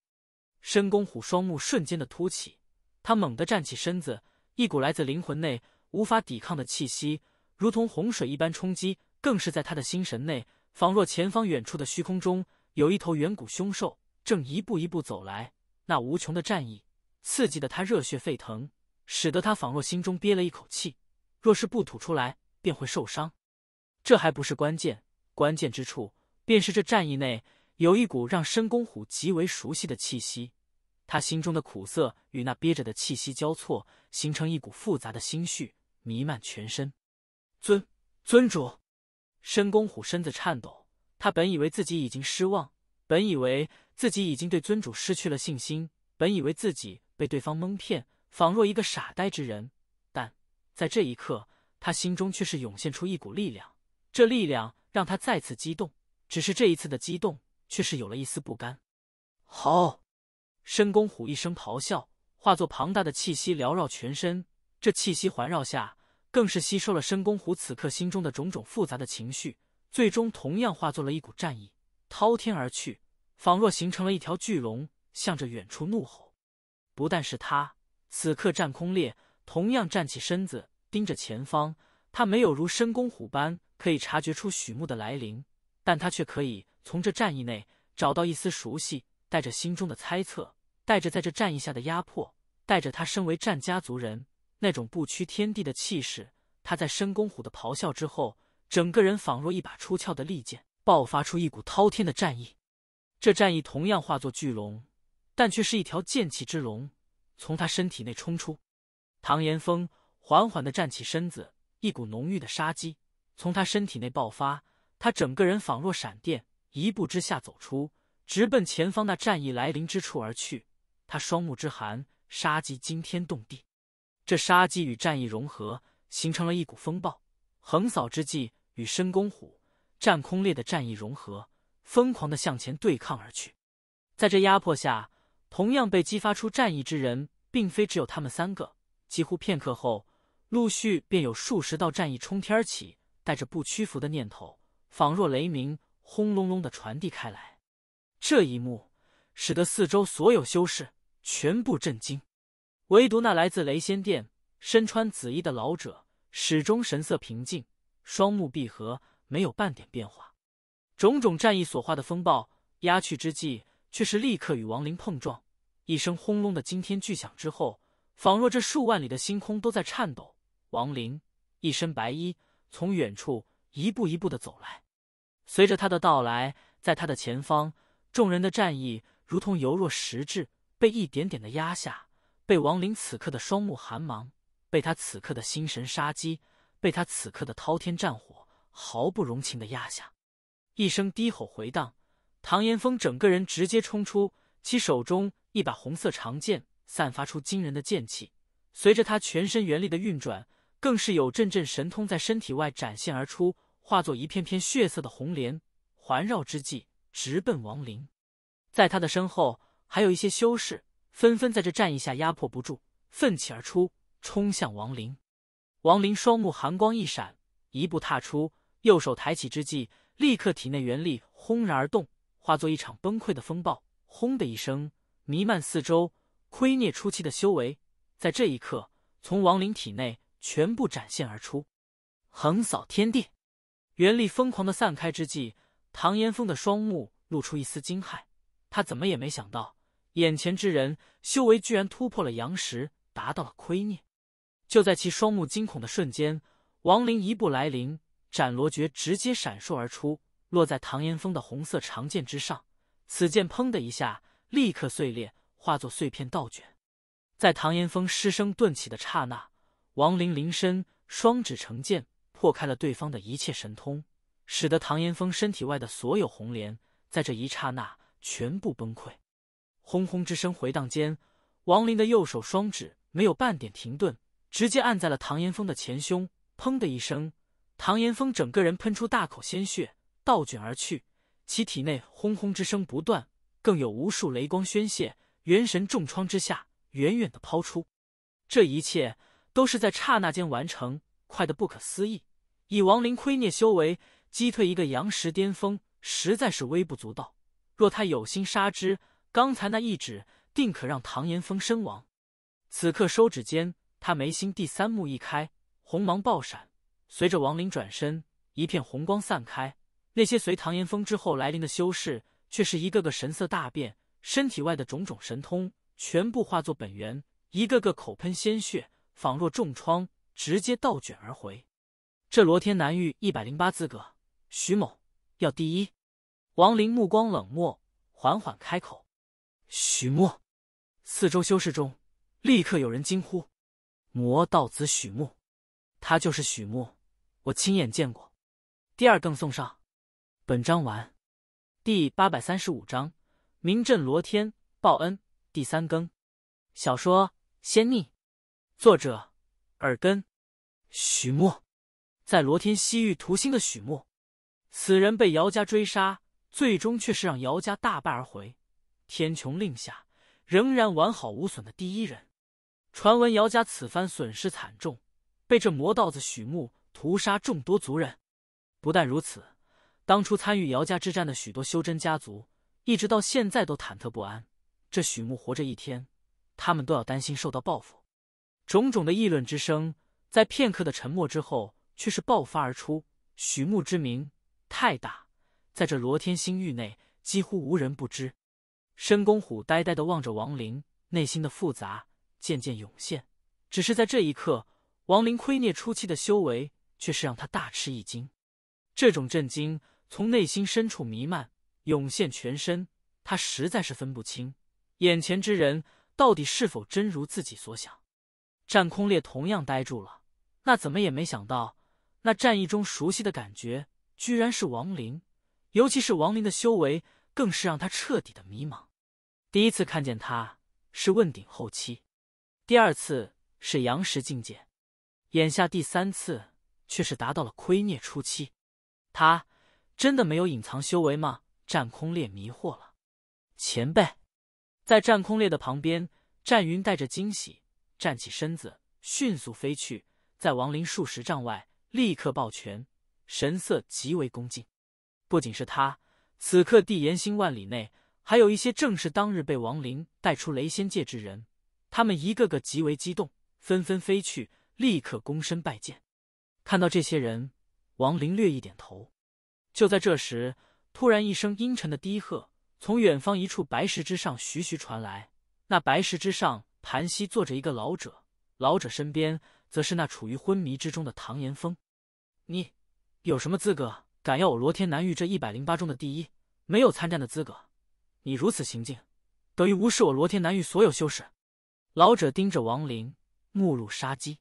申公虎双目瞬间的凸起，他猛地站起身子，一股来自灵魂内无法抵抗的气息，如同洪水一般冲击，更是在他的心神内，仿若前方远处的虚空中有一头远古凶兽正一步一步走来。那无穷的战意刺激的他热血沸腾，使得他仿若心中憋了一口气，若是不吐出来，便会受伤。这还不是关键，关键之处便是这战役内有一股让申公虎极为熟悉的气息，他心中的苦涩与那憋着的气息交错，形成一股复杂的心绪弥漫全身。尊尊主，申公虎身子颤抖，他本以为自己已经失望，本以为自己已经对尊主失去了信心，本以为自己被对方蒙骗，仿若一个傻呆之人，但在这一刻，他心中却是涌现出一股力量。这力量让他再次激动，只是这一次的激动却是有了一丝不甘。好，申公虎一声咆哮，化作庞大的气息缭绕全身。这气息环绕下，更是吸收了申公虎此刻心中的种种复杂的情绪，最终同样化作了一股战意，滔天而去，仿若形成了一条巨龙，向着远处怒吼。不但是他，此刻战空烈同样站起身子，盯着前方。他没有如申公虎般。可以察觉出许慕的来临，但他却可以从这战役内找到一丝熟悉，带着心中的猜测，带着在这战役下的压迫，带着他身为战家族人那种不屈天地的气势。他在深宫虎的咆哮之后，整个人仿若一把出鞘的利剑，爆发出一股滔天的战意。这战意同样化作巨龙，但却是一条剑气之龙，从他身体内冲出。唐岩峰缓缓地站起身子，一股浓郁的杀机。从他身体内爆发，他整个人仿若闪电，一步之下走出，直奔前方那战役来临之处而去。他双目之寒，杀机惊天动地。这杀机与战意融合，形成了一股风暴，横扫之际，与申公虎、战空裂的战意融合，疯狂的向前对抗而去。在这压迫下，同样被激发出战意之人，并非只有他们三个。几乎片刻后，陆续便有数十道战意冲天而起。带着不屈服的念头，仿若雷鸣，轰隆隆的传递开来。这一幕使得四周所有修士全部震惊，唯独那来自雷仙殿、身穿紫衣的老者始终神色平静，双目闭合，没有半点变化。种种战役所化的风暴压去之际，却是立刻与王灵碰撞，一声轰隆的惊天巨响之后，仿若这数万里的星空都在颤抖。王灵一身白衣。从远处一步一步的走来，随着他的到来，在他的前方，众人的战意如同犹若实质，被一点点的压下，被王林此刻的双目寒芒，被他此刻的心神杀机，被他此刻的滔天战火，毫不容情的压下。一声低吼回荡，唐延峰整个人直接冲出，其手中一把红色长剑散发出惊人的剑气，随着他全身元力的运转。更是有阵阵神通在身体外展现而出，化作一片片血色的红莲，环绕之际直奔王林。在他的身后，还有一些修士纷纷在这战役下压迫不住，奋起而出，冲向王林。王林双目寒光一闪，一步踏出，右手抬起之际，立刻体内元力轰然而动，化作一场崩溃的风暴，轰的一声弥漫四周。窥孽初期的修为，在这一刻从王林体内。全部展现而出，横扫天地。元力疯狂的散开之际，唐延峰的双目露出一丝惊骇。他怎么也没想到，眼前之人修为居然突破了阳石，达到了亏灭。就在其双目惊恐的瞬间，王林一步来临，斩罗诀直接闪烁而出，落在唐延峰的红色长剑之上。此剑砰的一下，立刻碎裂，化作碎片倒卷。在唐延峰失声顿起的刹那。王林灵身双指成剑，破开了对方的一切神通，使得唐岩峰身体外的所有红莲在这一刹那全部崩溃。轰轰之声回荡间，王林的右手双指没有半点停顿，直接按在了唐岩峰的前胸。砰的一声，唐岩峰整个人喷出大口鲜血，倒卷而去，其体内轰轰之声不断，更有无数雷光宣泄。元神重创之下，远远的抛出，这一切。都是在刹那间完成，快得不可思议。以王林亏孽修为击退一个阳石巅峰，实在是微不足道。若他有心杀之，刚才那一指定可让唐岩峰身亡。此刻收指间，他眉心第三目一开，红芒爆闪。随着王林转身，一片红光散开。那些随唐岩峰之后来临的修士，却是一个个神色大变，身体外的种种神通全部化作本源，一个个口喷鲜血。仿若重创，直接倒卷而回。这罗天南域一百零八资格，徐某要第一。王林目光冷漠，缓缓开口：“许墨。”四周修士中，立刻有人惊呼：“魔道子许墨，他就是许墨，我亲眼见过。”第二更送上。本章完。第八百三十五章：名震罗天，报恩。第三更。小说《仙逆》。作者，耳根，许墨，在罗天西域屠星的许墨，此人被姚家追杀，最终却是让姚家大败而回。天穹令下，仍然完好无损的第一人。传闻姚家此番损失惨重，被这魔道子许墨屠杀众多族人。不但如此，当初参与姚家之战的许多修真家族，一直到现在都忐忑不安。这许墨活着一天，他们都要担心受到报复。种种的议论之声，在片刻的沉默之后，却是爆发而出。许慕之名太大，在这罗天星域内几乎无人不知。申公虎呆呆的望着王林，内心的复杂渐渐涌现。只是在这一刻，王林窥孽初期的修为却是让他大吃一惊。这种震惊从内心深处弥漫，涌现全身。他实在是分不清眼前之人到底是否真如自己所想。战空烈同样呆住了，那怎么也没想到，那战役中熟悉的感觉居然是亡灵，尤其是亡灵的修为，更是让他彻底的迷茫。第一次看见他是问鼎后期，第二次是阳石境界，眼下第三次却是达到了窥涅初期。他真的没有隐藏修为吗？战空烈迷惑了。前辈，在战空烈的旁边，战云带着惊喜。站起身子，迅速飞去，在王林数十丈外，立刻抱拳，神色极为恭敬。不仅是他，此刻地延星万里内，还有一些正是当日被王林带出雷仙界之人，他们一个个极为激动，纷纷飞去，立刻躬身拜见。看到这些人，王林略一点头。就在这时，突然一声阴沉的低喝从远方一处白石之上徐徐传来，那白石之上。盘膝坐着一个老者，老者身边则是那处于昏迷之中的唐岩峰。你有什么资格敢要我罗天南域这一百零八中的第一？没有参战的资格！你如此行径，等于无视我罗天南域所有修士。老者盯着王林，目露杀机。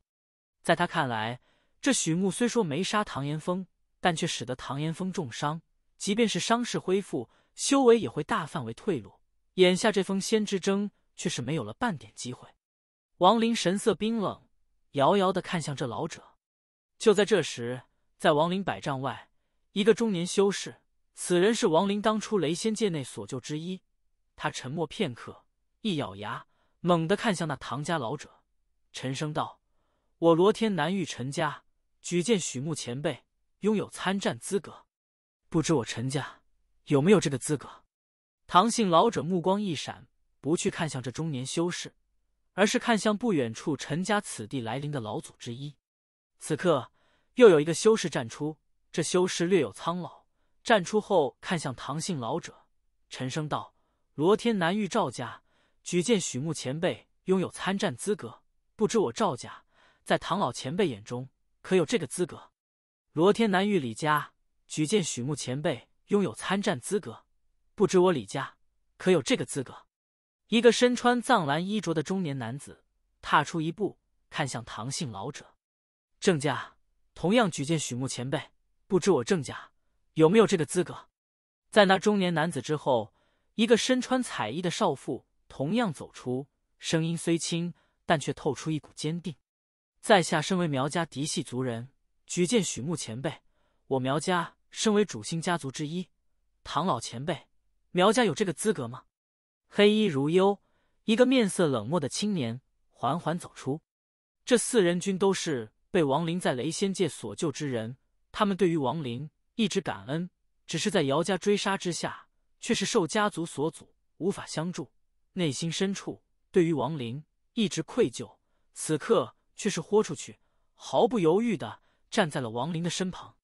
在他看来，这许慕虽说没杀唐岩峰，但却使得唐岩峰重伤。即便是伤势恢复，修为也会大范围退落。眼下这封仙之争。却是没有了半点机会。王林神色冰冷，遥遥的看向这老者。就在这时，在王林百丈外，一个中年修士，此人是王林当初雷仙界内所救之一。他沉默片刻，一咬牙，猛地看向那唐家老者，沉声道：“我罗天南玉陈家举荐许慕前辈，拥有参战资格，不知我陈家有没有这个资格？”唐姓老者目光一闪。不去看向这中年修士，而是看向不远处陈家此地来临的老祖之一。此刻又有一个修士站出，这修士略有苍老，站出后看向唐姓老者，沉声道：“罗天南遇赵家举荐许慕前辈拥有参战资格，不知我赵家在唐老前辈眼中可有这个资格？”罗天南遇李家举荐许慕前辈拥有参战资格，不知我李家可有这个资格？一个身穿藏蓝衣着的中年男子踏出一步，看向唐姓老者，郑家同样举荐许慕前辈，不知我郑家有没有这个资格？在那中年男子之后，一个身穿彩衣的少妇同样走出，声音虽轻，但却透出一股坚定。在下身为苗家嫡系族人，举荐许慕前辈，我苗家身为主姓家族之一，唐老前辈，苗家有这个资格吗？黑衣如幽，一个面色冷漠的青年缓缓走出。这四人均都是被王林在雷仙界所救之人，他们对于王林一直感恩，只是在姚家追杀之下，却是受家族所阻，无法相助。内心深处对于王林一直愧疚，此刻却是豁出去，毫不犹豫的站在了王林的身旁。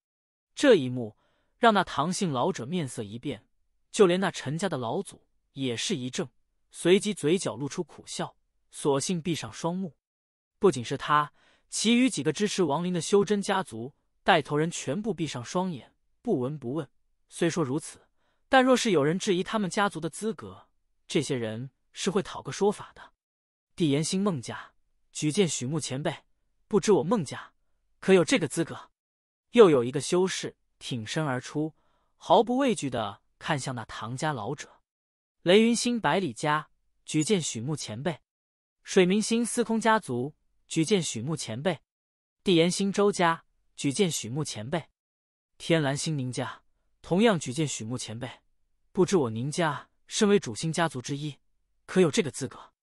这一幕让那唐姓老者面色一变，就连那陈家的老祖。也是一怔，随即嘴角露出苦笑，索性闭上双目。不仅是他，其余几个支持王林的修真家族带头人全部闭上双眼，不闻不问。虽说如此，但若是有人质疑他们家族的资格，这些人是会讨个说法的。帝炎星孟家举荐许慕前辈，不知我孟家可有这个资格？又有一个修士挺身而出，毫不畏惧的看向那唐家老者。雷云星百里家举荐许慕前辈，水明星司空家族举荐许慕前辈，地岩星周家举荐许慕前辈，天蓝星宁家同样举荐许慕前辈。不知我宁家身为主星家族之一，可有这个资格？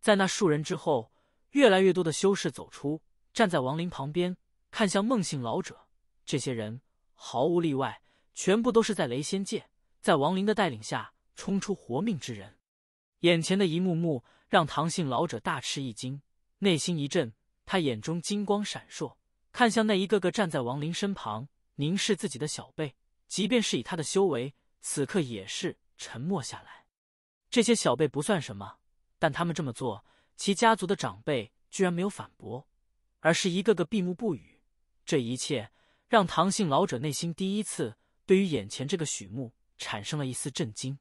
在那数人之后，越来越多的修士走出，站在王林旁边，看向孟姓老者。这些人毫无例外，全部都是在雷仙界，在王林的带领下。冲出活命之人，眼前的一幕幕让唐姓老者大吃一惊，内心一震。他眼中金光闪烁，看向那一个个站在王林身旁凝视自己的小辈。即便是以他的修为，此刻也是沉默下来。这些小辈不算什么，但他们这么做，其家族的长辈居然没有反驳，而是一个个闭目不语。这一切让唐姓老者内心第一次对于眼前这个许牧产生了一丝震惊。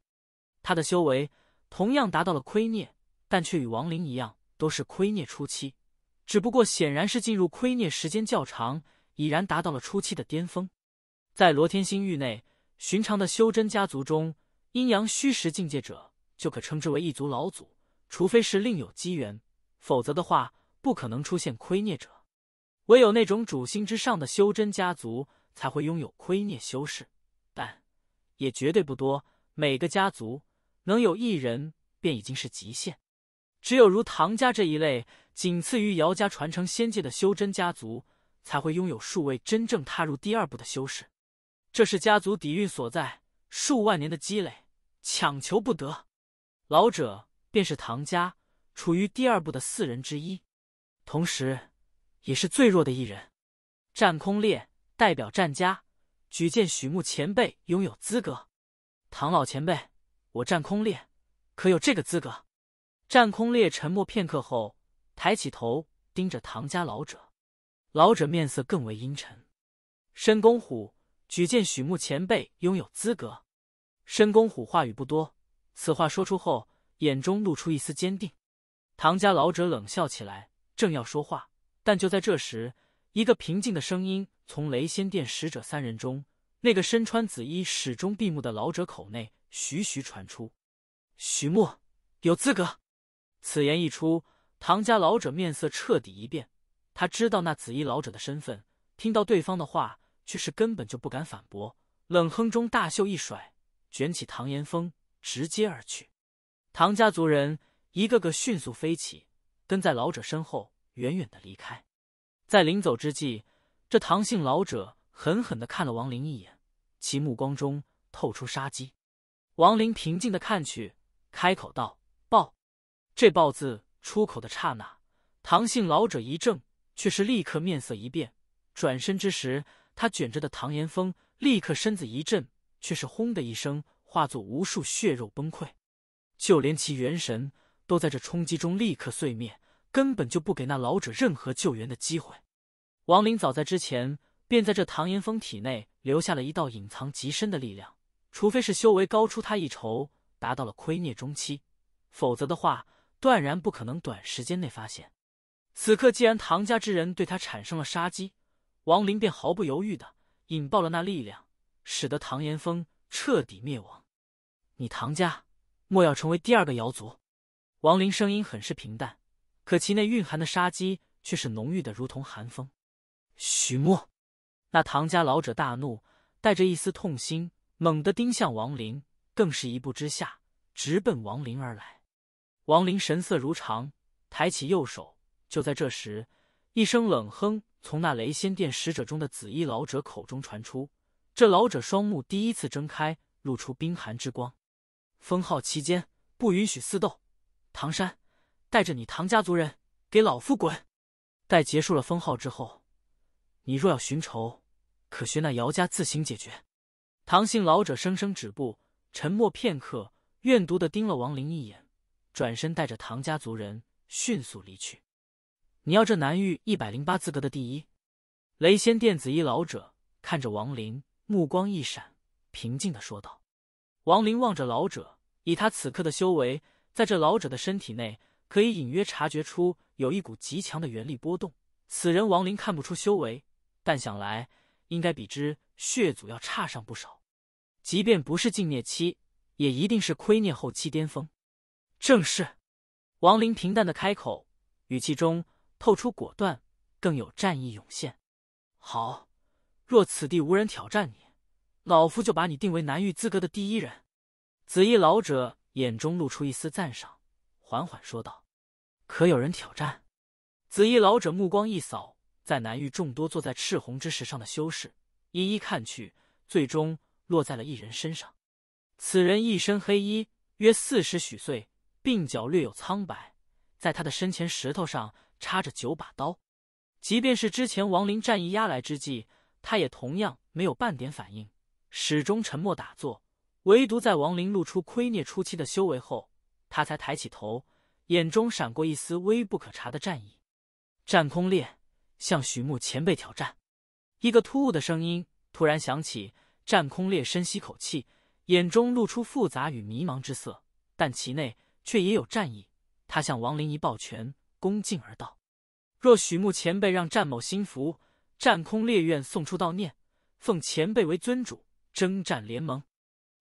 他的修为同样达到了窥涅，但却与王林一样都是窥涅初期，只不过显然是进入窥涅时间较长，已然达到了初期的巅峰。在罗天星域内，寻常的修真家族中，阴阳虚实境界者就可称之为一族老祖，除非是另有机缘，否则的话不可能出现窥涅者。唯有那种主星之上的修真家族才会拥有窥涅修士，但也绝对不多，每个家族。能有一人便已经是极限，只有如唐家这一类仅次于姚家传承仙界的修真家族，才会拥有数位真正踏入第二步的修士。这是家族底蕴所在，数万年的积累，强求不得。老者便是唐家处于第二步的四人之一，同时，也是最弱的一人。战空烈代表战家举荐许慕前辈拥有资格，唐老前辈。我战空烈，可有这个资格？战空烈沉默片刻后，抬起头盯着唐家老者。老者面色更为阴沉。申公虎举荐许慕前辈拥有资格。申公虎话语不多，此话说出后，眼中露出一丝坚定。唐家老者冷笑起来，正要说话，但就在这时，一个平静的声音从雷仙殿使者三人中，那个身穿紫衣、始终闭目的老者口内。徐徐传出，徐墨有资格。此言一出，唐家老者面色彻底一变。他知道那紫衣老者的身份，听到对方的话，却是根本就不敢反驳，冷哼中大袖一甩，卷起唐岩风直接而去。唐家族人一个个迅速飞起，跟在老者身后远远的离开。在临走之际，这唐姓老者狠狠的看了王林一眼，其目光中透出杀机。王林平静的看去，开口道：“爆！”这“爆”字出口的刹那，唐姓老者一怔，却是立刻面色一变，转身之时，他卷着的唐延峰立刻身子一震，却是轰的一声，化作无数血肉崩溃，就连其元神都在这冲击中立刻碎灭，根本就不给那老者任何救援的机会。王林早在之前便在这唐延峰体内留下了一道隐藏极深的力量。除非是修为高出他一筹，达到了亏孽中期，否则的话，断然不可能短时间内发现。此刻既然唐家之人对他产生了杀机，王林便毫不犹豫的引爆了那力量，使得唐岩峰彻底灭亡。你唐家莫要成为第二个瑶族！王林声音很是平淡，可其内蕴含的杀机却是浓郁的，如同寒风。许墨，那唐家老者大怒，带着一丝痛心。猛地盯向王林，更是一步之下直奔王林而来。王林神色如常，抬起右手。就在这时，一声冷哼从那雷仙殿使者中的紫衣老者口中传出。这老者双目第一次睁开，露出冰寒之光。封号期间不允许私斗。唐山，带着你唐家族人给老夫滚！待结束了封号之后，你若要寻仇，可学那姚家自行解决。唐姓老者生生止步，沉默片刻，怨毒的盯了王林一眼，转身带着唐家族人迅速离去。你要这南域一百零八资格的第一？雷仙殿紫衣老者看着王林，目光一闪，平静的说道。王林望着老者，以他此刻的修为，在这老者的身体内，可以隐约察觉出有一股极强的元力波动。此人王林看不出修为，但想来应该比之。血祖要差上不少，即便不是净孽期，也一定是亏孽后期巅峰。正是，王林平淡的开口，语气中透出果断，更有战意涌现。好，若此地无人挑战你，老夫就把你定为南域资格的第一人。紫衣老者眼中露出一丝赞赏，缓缓说道：“可有人挑战？”紫衣老者目光一扫，在南域众多坐在赤红之石上的修士。一一看去，最终落在了一人身上。此人一身黑衣，约四十许岁，鬓角略有苍白。在他的身前石头上插着九把刀。即便是之前王林战役压来之际，他也同样没有半点反应，始终沉默打坐。唯独在王林露出窥孽初期的修为后，他才抬起头，眼中闪过一丝微不可察的战意。战空烈向许慕前辈挑战。一个突兀的声音突然响起，战空烈深吸口气，眼中露出复杂与迷茫之色，但其内却也有战意。他向王林一抱拳，恭敬而道：“若许慕前辈让战某心服，战空烈愿送出悼念，奉前辈为尊主，征战联盟。”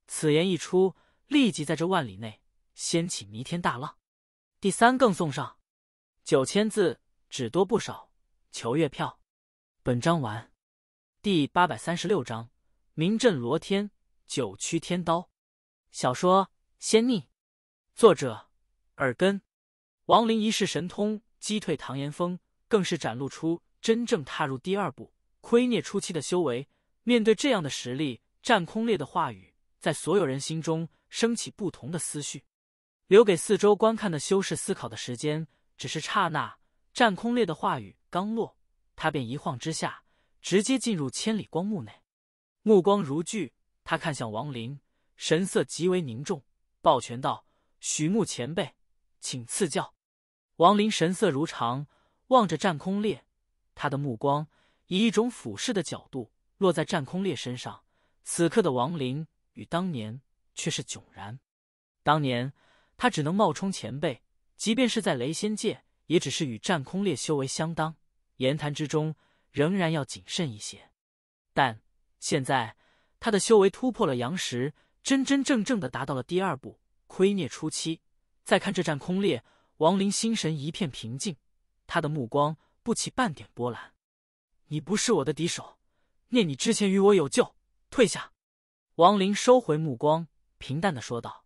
此言一出，立即在这万里内掀起弥天大浪。第三更送上，九千字，只多不少。求月票。本章完。第八百三十六章名震罗天九曲天刀。小说《仙逆》，作者：耳根。王林一世神通击退唐延峰，更是展露出真正踏入第二步窥涅初期的修为。面对这样的实力，战空烈的话语在所有人心中升起不同的思绪，留给四周观看的修士思考的时间只是刹那。战空烈的话语刚落，他便一晃之下。直接进入千里光幕内，目光如炬。他看向王林，神色极为凝重，抱拳道：“许慕前辈，请赐教。”王林神色如常，望着战空烈，他的目光以一种俯视的角度落在战空烈身上。此刻的王林与当年却是迥然。当年他只能冒充前辈，即便是在雷仙界，也只是与战空烈修为相当，言谈之中。仍然要谨慎一些，但现在他的修为突破了阳石，真真正正的达到了第二步，窥孽初期。再看这战空裂，王林心神一片平静，他的目光不起半点波澜。你不是我的敌手，念你之前与我有救，退下。王林收回目光，平淡的说道。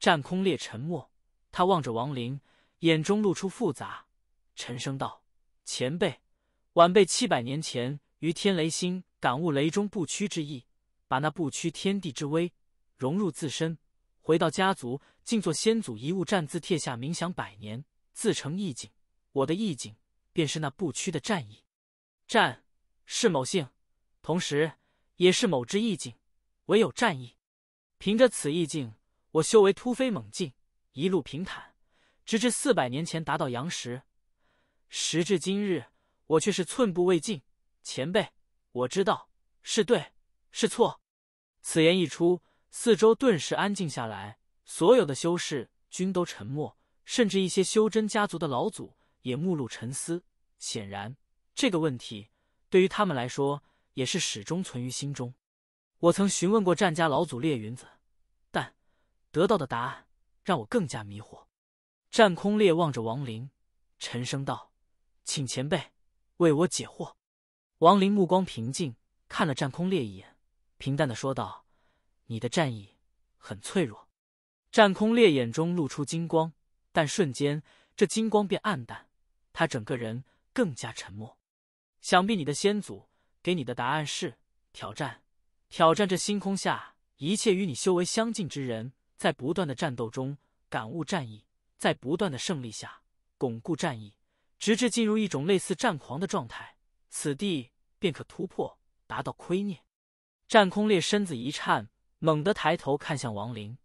战空裂沉默，他望着王林，眼中露出复杂，沉声道：“前辈。”晚辈七百年前于天雷星感悟雷中不屈之意，把那不屈天地之威融入自身。回到家族，静坐先祖遗物战字帖下冥想百年，自成意境。我的意境便是那不屈的战意，战是某姓，同时也是某之意境。唯有战意，凭着此意境，我修为突飞猛进，一路平坦，直至四百年前达到阳石。时至今日。我却是寸步未进，前辈，我知道是对是错。此言一出，四周顿时安静下来，所有的修士均都沉默，甚至一些修真家族的老祖也目露沉思。显然，这个问题对于他们来说也是始终存于心中。我曾询问过战家老祖烈云子，但得到的答案让我更加迷惑。战空烈望着王林，沉声道：“请前辈。”为我解惑，王林目光平静，看了战空烈一眼，平淡的说道：“你的战意很脆弱。”战空烈眼中露出金光，但瞬间这金光变暗淡，他整个人更加沉默。想必你的先祖给你的答案是：挑战，挑战这星空下一切与你修为相近之人，在不断的战斗中感悟战意，在不断的胜利下巩固战意。直至进入一种类似战狂的状态，此地便可突破，达到亏念。战空烈身子一颤，猛地抬头看向王林。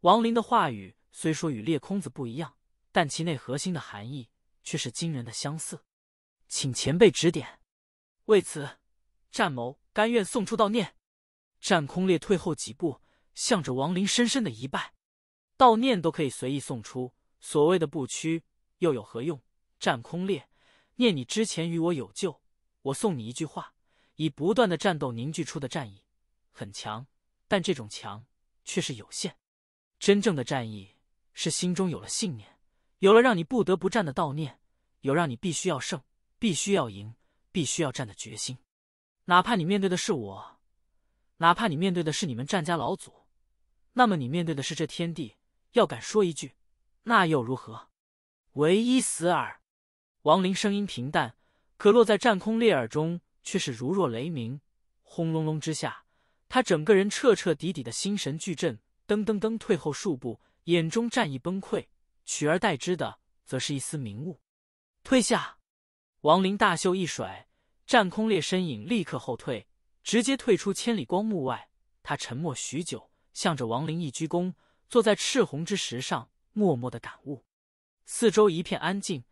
王林的话语虽说与裂空子不一样，但其内核心的含义却是惊人的相似。请前辈指点。为此，战谋甘愿送出悼念。战空烈退后几步，向着王林深深的一拜。悼念都可以随意送出，所谓的不屈又有何用？战空烈，念你之前与我有旧，我送你一句话：以不断的战斗凝聚出的战意很强，但这种强却是有限。真正的战意是心中有了信念，有了让你不得不战的悼念，有让你必须要胜、必须要赢、必须要战的决心。哪怕你面对的是我，哪怕你面对的是你们战家老祖，那么你面对的是这天地。要敢说一句，那又如何？唯一死耳。王林声音平淡，可落在战空裂耳中却是如若雷鸣，轰隆隆之下，他整个人彻彻底底的心神俱震，噔噔噔退后数步，眼中战意崩溃，取而代之的则是一丝明悟。退下！王林大袖一甩，战空裂身影立刻后退，直接退出千里光幕外。他沉默许久，向着王林一鞠躬，坐在赤红之石上，默默的感悟。四周一片安静。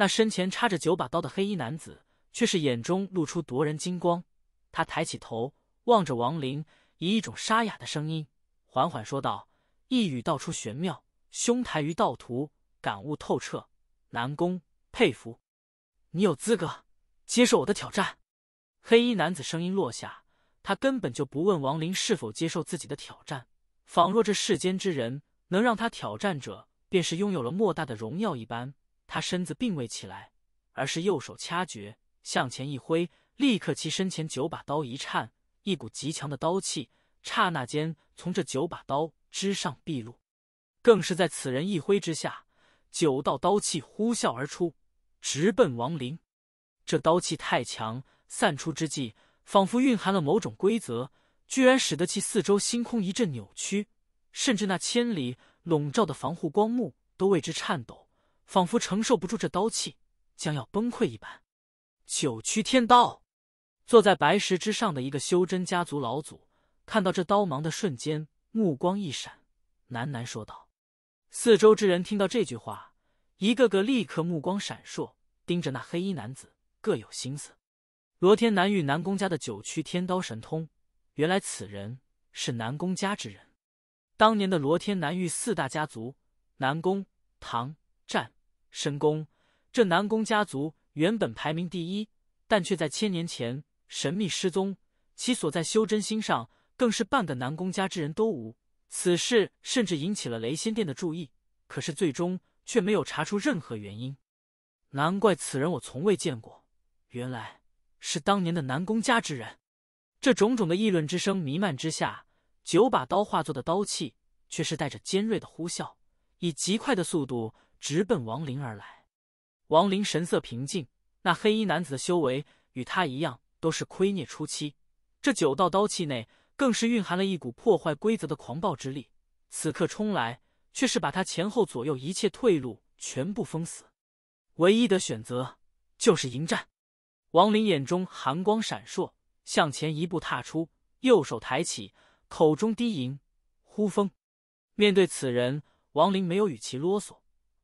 那身前插着九把刀的黑衣男子却是眼中露出夺人精光，他抬起头望着王林，以一种沙哑的声音缓缓说道：“一语道出玄妙，兄台于道途感悟透彻，南宫佩服，你有资格接受我的挑战。”黑衣男子声音落下，他根本就不问王林是否接受自己的挑战，仿若这世间之人能让他挑战者，便是拥有了莫大的荣耀一般。他身子并未起来，而是右手掐诀，向前一挥，立刻其身前九把刀一颤，一股极强的刀气刹那间从这九把刀之上毕露，更是在此人一挥之下，九道刀气呼啸而出，直奔王林。这刀气太强，散出之际，仿佛蕴含了某种规则，居然使得其四周星空一阵扭曲，甚至那千里笼罩的防护光幕都为之颤抖。仿佛承受不住这刀气，将要崩溃一般。九曲天刀，坐在白石之上的一个修真家族老祖，看到这刀芒的瞬间，目光一闪，喃喃说道：“四周之人听到这句话，一个个立刻目光闪烁，盯着那黑衣男子，各有心思。罗天南域南宫家的九曲天刀神通，原来此人是南宫家之人。当年的罗天南域四大家族，南宫、唐、战。”神功，这南宫家族原本排名第一，但却在千年前神秘失踪。其所在修真星上更是半个南宫家之人都无。此事甚至引起了雷仙殿的注意，可是最终却没有查出任何原因。难怪此人我从未见过，原来是当年的南宫家之人。这种种的议论之声弥漫之下，九把刀化作的刀气却是带着尖锐的呼啸，以极快的速度。直奔王林而来，王林神色平静。那黑衣男子的修为与他一样，都是窥涅初期。这九道刀气内更是蕴含了一股破坏规则的狂暴之力。此刻冲来，却是把他前后左右一切退路全部封死。唯一的选择就是迎战。王林眼中寒光闪烁，向前一步踏出，右手抬起，口中低吟：“呼风。”面对此人，王林没有与其啰嗦。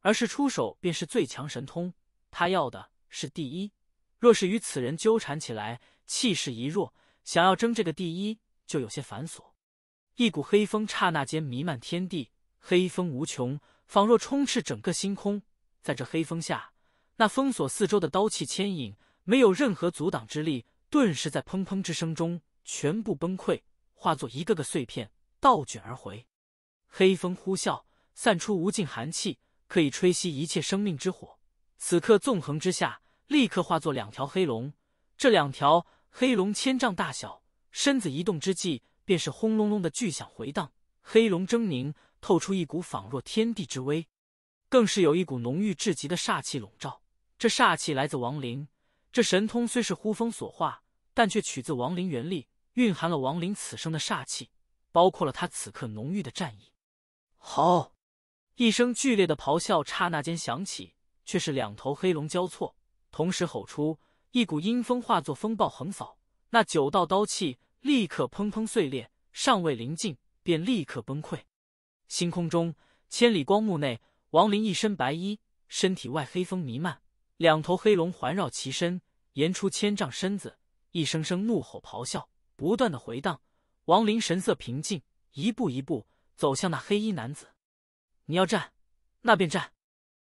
而是出手便是最强神通，他要的是第一。若是与此人纠缠起来，气势一弱，想要争这个第一就有些繁琐。一股黑风刹那间弥漫天地，黑风无穷，仿若充斥整个星空。在这黑风下，那封锁四周的刀气牵引没有任何阻挡之力，顿时在砰砰之声中全部崩溃，化作一个个碎片倒卷而回。黑风呼啸，散出无尽寒气。可以吹熄一切生命之火。此刻纵横之下，立刻化作两条黑龙。这两条黑龙千丈大小，身子一动之际，便是轰隆隆的巨响回荡。黑龙狰狞，透出一股仿若天地之威，更是有一股浓郁至极的煞气笼罩。这煞气来自亡灵。这神通虽是呼风所化，但却取自亡灵元力，蕴含了亡灵此生的煞气，包括了他此刻浓郁的战意。好。一声剧烈的咆哮，刹那间响起，却是两头黑龙交错，同时吼出一股阴风，化作风暴横扫。那九道刀气立刻砰砰碎裂，尚未临近便立刻崩溃。星空中，千里光幕内，王林一身白衣，身体外黑风弥漫，两头黑龙环绕其身，延出千丈身子，一声声怒吼咆哮不断的回荡。王林神色平静，一步一步走向那黑衣男子。你要战，那便战。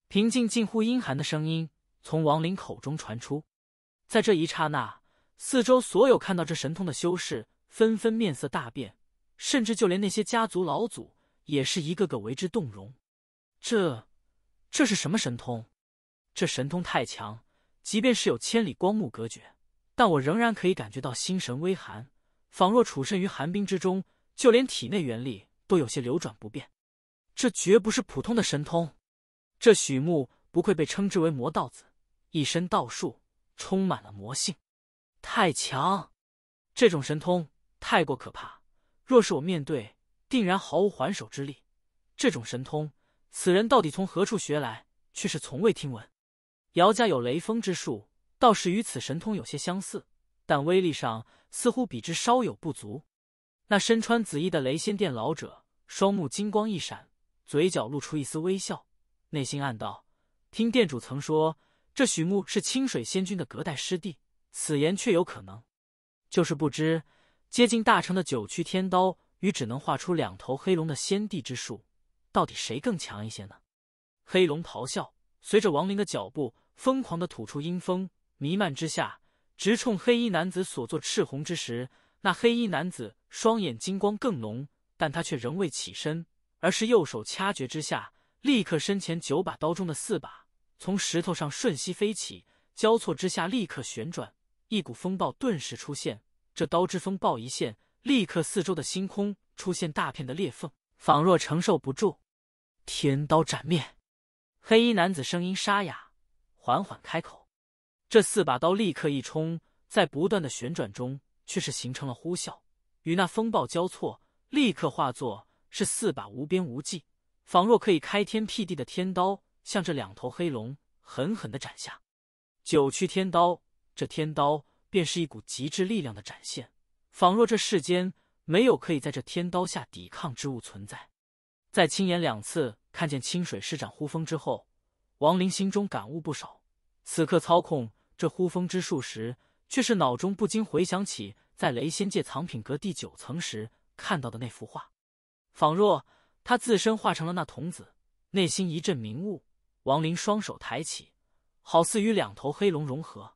平静近乎阴寒的声音从王林口中传出，在这一刹那，四周所有看到这神通的修士纷纷面色大变，甚至就连那些家族老祖也是一个个为之动容。这，这是什么神通？这神通太强，即便是有千里光幕隔绝，但我仍然可以感觉到心神微寒，仿若处身于寒冰之中，就连体内元力都有些流转不便。这绝不是普通的神通，这许慕不愧被称之为魔道子，一身道术充满了魔性，太强！这种神通太过可怕，若是我面对，定然毫无还手之力。这种神通，此人到底从何处学来，却是从未听闻。姚家有雷锋之术，倒是与此神通有些相似，但威力上似乎比之稍有不足。那身穿紫衣的雷仙殿老者，双目金光一闪。嘴角露出一丝微笑，内心暗道：“听店主曾说，这许牧是清水仙君的隔代师弟，此言确有可能。就是不知，接近大成的九曲天刀与只能画出两头黑龙的仙帝之术，到底谁更强一些呢？”黑龙咆哮，随着王林的脚步，疯狂的吐出阴风，弥漫之下，直冲黑衣男子所作赤红之时，那黑衣男子双眼金光更浓，但他却仍未起身。而是右手掐诀之下，立刻身前九把刀中的四把从石头上瞬息飞起，交错之下立刻旋转，一股风暴顿时出现。这刀之风暴一现，立刻四周的星空出现大片的裂缝，仿若承受不住。天刀斩灭，黑衣男子声音沙哑，缓缓开口：“这四把刀立刻一冲，在不断的旋转中，却是形成了呼啸，与那风暴交错，立刻化作。”是四把无边无际，仿若可以开天辟地的天刀，向这两头黑龙狠狠的斩下。九曲天刀，这天刀便是一股极致力量的展现，仿若这世间没有可以在这天刀下抵抗之物存在。在亲眼两次看见清水施展呼风之后，王林心中感悟不少。此刻操控这呼风之术时，却是脑中不禁回想起在雷仙界藏品阁第九层时看到的那幅画。仿若他自身化成了那童子，内心一阵明悟。王林双手抬起，好似与两头黑龙融合。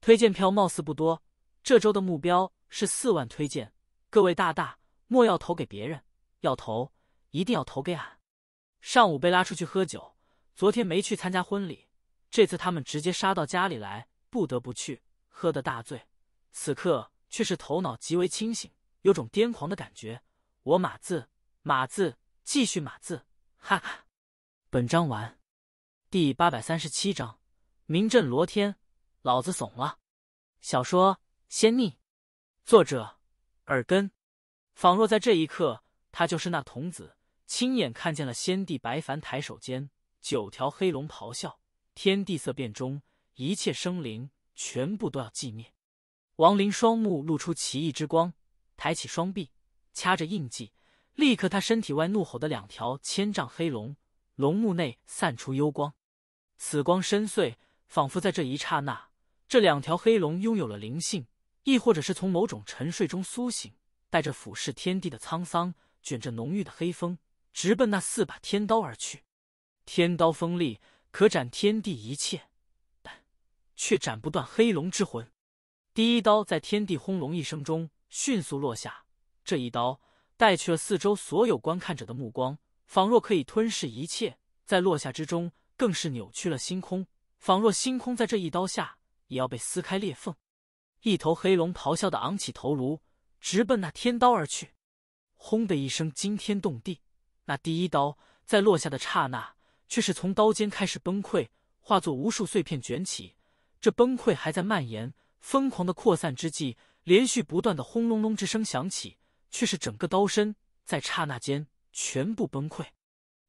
推荐票貌似不多，这周的目标是四万推荐。各位大大莫要投给别人，要投一定要投给俺。上午被拉出去喝酒，昨天没去参加婚礼，这次他们直接杀到家里来，不得不去，喝得大醉。此刻却是头脑极为清醒，有种癫狂的感觉。我马字。码字，继续码字，哈哈！本章完。第八百三十七章，名震罗天，老子怂了。小说《仙逆》，作者：耳根。仿若在这一刻，他就是那童子，亲眼看见了仙帝白凡抬手间，九条黑龙咆哮，天地色变中，一切生灵全部都要寂灭。王林双目露出奇异之光，抬起双臂，掐着印记。立刻，他身体外怒吼的两条千丈黑龙，龙目内散出幽光，此光深邃，仿佛在这一刹那，这两条黑龙拥有了灵性，亦或者是从某种沉睡中苏醒，带着俯视天地的沧桑，卷着浓郁的黑风，直奔那四把天刀而去。天刀锋利，可斩天地一切，但却斩不断黑龙之魂。第一刀在天地轰隆一声中迅速落下，这一刀。带去了四周所有观看者的目光，仿若可以吞噬一切。在落下之中，更是扭曲了星空，仿若星空在这一刀下也要被撕开裂缝。一头黑龙咆哮的昂起头颅，直奔那天刀而去。轰的一声惊天动地，那第一刀在落下的刹那，却是从刀尖开始崩溃，化作无数碎片卷起。这崩溃还在蔓延，疯狂的扩散之际，连续不断的轰隆隆之声响起。却是整个刀身在刹那间全部崩溃，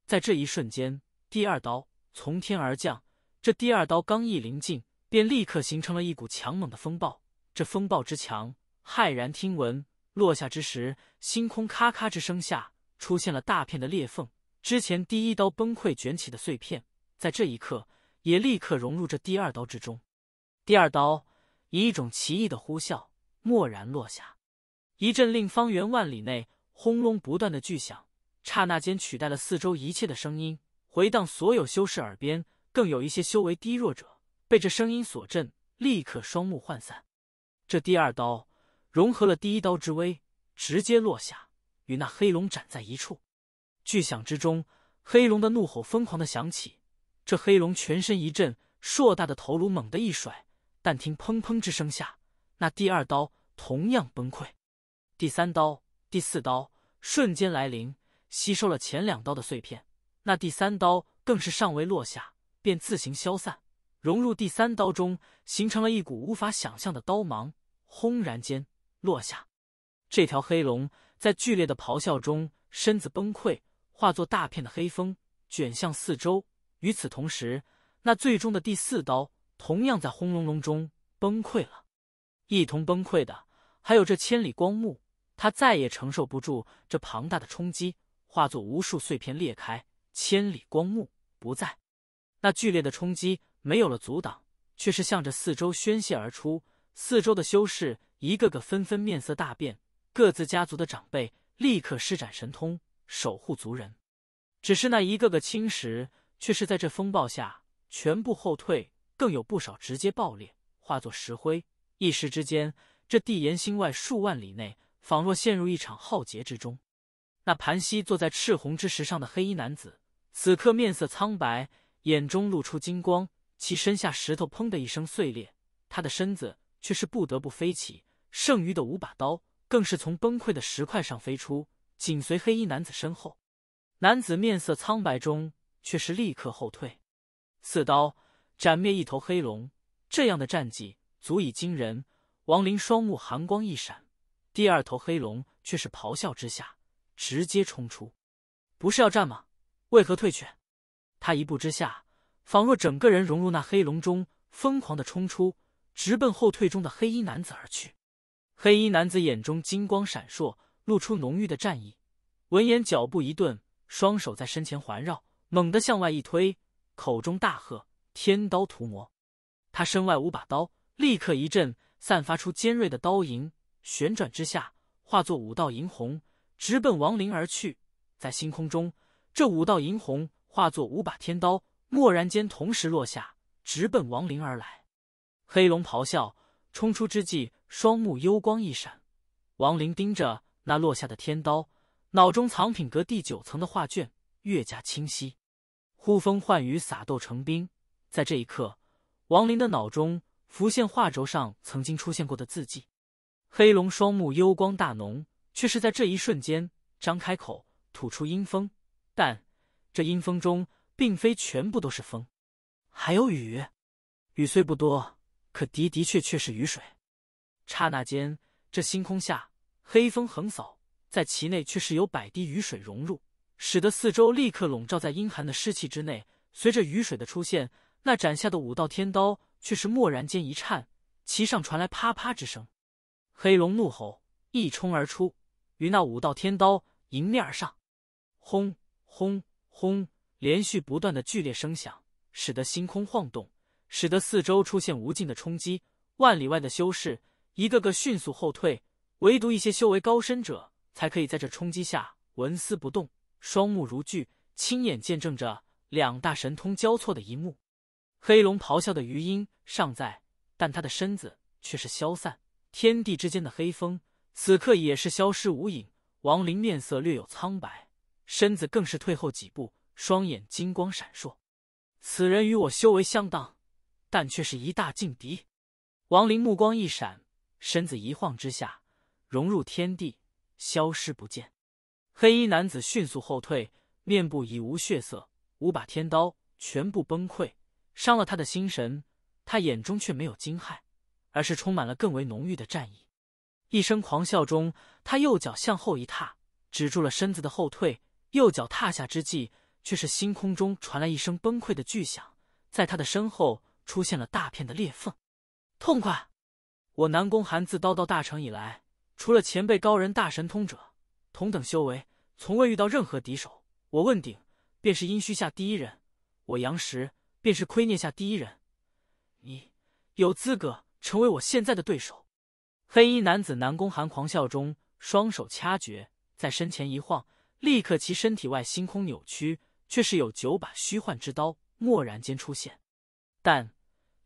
在这一瞬间，第二刀从天而降。这第二刀刚一临近，便立刻形成了一股强猛的风暴。这风暴之强，骇然听闻。落下之时，星空咔咔之声下出现了大片的裂缝。之前第一刀崩溃卷起的碎片，在这一刻也立刻融入这第二刀之中。第二刀以一种奇异的呼啸，蓦然落下。一阵令方圆万里内轰隆不断的巨响，刹那间取代了四周一切的声音，回荡所有修士耳边。更有一些修为低弱者被这声音所震，立刻双目涣散。这第二刀融合了第一刀之威，直接落下，与那黑龙斩在一处。巨响之中，黑龙的怒吼疯狂的响起。这黑龙全身一震，硕大的头颅猛地一甩，但听砰砰之声下，那第二刀同样崩溃。第三刀、第四刀瞬间来临，吸收了前两刀的碎片。那第三刀更是尚未落下，便自行消散，融入第三刀中，形成了一股无法想象的刀芒，轰然间落下。这条黑龙在剧烈的咆哮中，身子崩溃，化作大片的黑风，卷向四周。与此同时，那最终的第四刀同样在轰隆隆中崩溃了。一同崩溃的，还有这千里光幕。他再也承受不住这庞大的冲击，化作无数碎片裂开，千里光幕不在。那剧烈的冲击没有了阻挡，却是向着四周宣泄而出。四周的修士一个个纷纷面色大变，各自家族的长辈立刻施展神通守护族人。只是那一个个青石却是在这风暴下全部后退，更有不少直接爆裂，化作石灰。一时之间，这地岩星外数万里内。仿若陷入一场浩劫之中，那盘膝坐在赤红之石上的黑衣男子，此刻面色苍白，眼中露出金光。其身下石头砰的一声碎裂，他的身子却是不得不飞起。剩余的五把刀更是从崩溃的石块上飞出，紧随黑衣男子身后。男子面色苍白中，却是立刻后退。四刀斩灭一头黑龙，这样的战绩足以惊人。王林双目寒光一闪。第二头黑龙却是咆哮之下，直接冲出。不是要战吗？为何退却？他一步之下，仿若整个人融入那黑龙中，疯狂的冲出，直奔后退中的黑衣男子而去。黑衣男子眼中金光闪烁，露出浓郁的战意。闻言，脚步一顿，双手在身前环绕，猛地向外一推，口中大喝：“天刀屠魔！”他身外五把刀立刻一震，散发出尖锐的刀吟。旋转之下，化作五道银虹，直奔王林而去。在星空中，这五道银虹化作五把天刀，蓦然间同时落下，直奔王林而来。黑龙咆哮冲出之际，双目幽光一闪。王林盯着那落下的天刀，脑中藏品阁第九层的画卷越加清晰。呼风唤雨，撒豆成兵。在这一刻，王林的脑中浮现画轴上曾经出现过的字迹。黑龙双目幽光大浓，却是在这一瞬间张开口吐出阴风，但这阴风中并非全部都是风，还有雨。雨虽不多，可的的确确是雨水。刹那间，这星空下黑风横扫，在其内却是有百滴雨水融入，使得四周立刻笼罩在阴寒的湿气之内。随着雨水的出现，那斩下的五道天刀却是蓦然间一颤，其上传来啪啪之声。黑龙怒吼，一冲而出，与那五道天刀迎面而上，轰轰轰！连续不断的剧烈声响，使得星空晃动，使得四周出现无尽的冲击。万里外的修士一个个迅速后退，唯独一些修为高深者才可以在这冲击下纹丝不动，双目如炬，亲眼见证着两大神通交错的一幕。黑龙咆哮的余音尚在，但他的身子却是消散。天地之间的黑风，此刻也是消失无影。王林面色略有苍白，身子更是退后几步，双眼金光闪烁。此人与我修为相当，但却是一大劲敌。王林目光一闪，身子一晃之下，融入天地，消失不见。黑衣男子迅速后退，面部已无血色，五把天刀全部崩溃，伤了他的心神。他眼中却没有惊骇。而是充满了更为浓郁的战意。一声狂笑中，他右脚向后一踏，止住了身子的后退。右脚踏下之际，却是星空中传来一声崩溃的巨响，在他的身后出现了大片的裂缝。痛快！我南宫寒自刀到大成以来，除了前辈高人、大神通者，同等修为从未遇到任何敌手。我问鼎便是阴虚下第一人，我杨石便是窥念下第一人。你有资格？成为我现在的对手，黑衣男子南宫寒狂笑中，双手掐诀，在身前一晃，立刻其身体外星空扭曲，却是有九把虚幻之刀蓦然间出现。但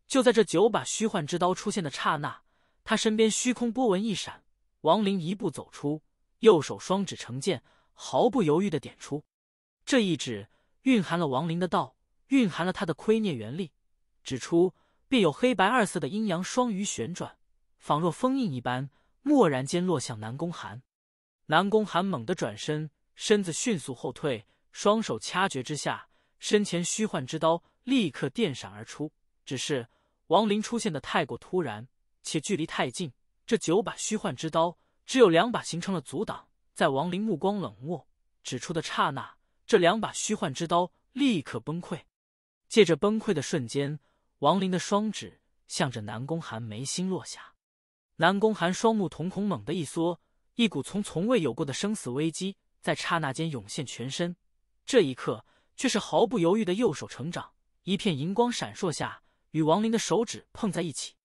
就在这九把虚幻之刀出现的刹那，他身边虚空波纹一闪，王林一步走出，右手双指成剑，毫不犹豫的点出。这一指蕴含了王林的道，蕴含了他的亏孽元力，指出。便有黑白二色的阴阳双鱼旋转，仿若封印一般，蓦然间落向南宫寒。南宫寒猛地转身，身子迅速后退，双手掐诀之下，身前虚幻之刀立刻电闪而出。只是王林出现的太过突然，且距离太近，这九把虚幻之刀只有两把形成了阻挡。在王林目光冷漠指出的刹那，这两把虚幻之刀立刻崩溃。借着崩溃的瞬间。王林的双指向着南宫寒眉心落下，南宫寒双目瞳孔猛地一缩，一股从从未有过的生死危机在刹那间涌现全身。这一刻，却是毫不犹豫的右手成长，一片银光闪烁下，与王林的手指碰在一起。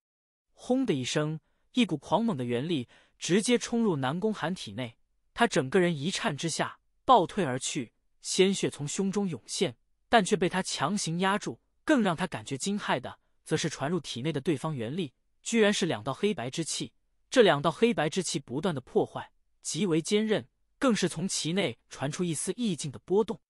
轰的一声，一股狂猛的元力直接冲入南宫寒体内，他整个人一颤之下暴退而去，鲜血从胸中涌现，但却被他强行压住。更让他感觉惊骇的，则是传入体内的对方元力，居然是两道黑白之气。这两道黑白之气不断的破坏，极为坚韧，更是从其内传出一丝意境的波动。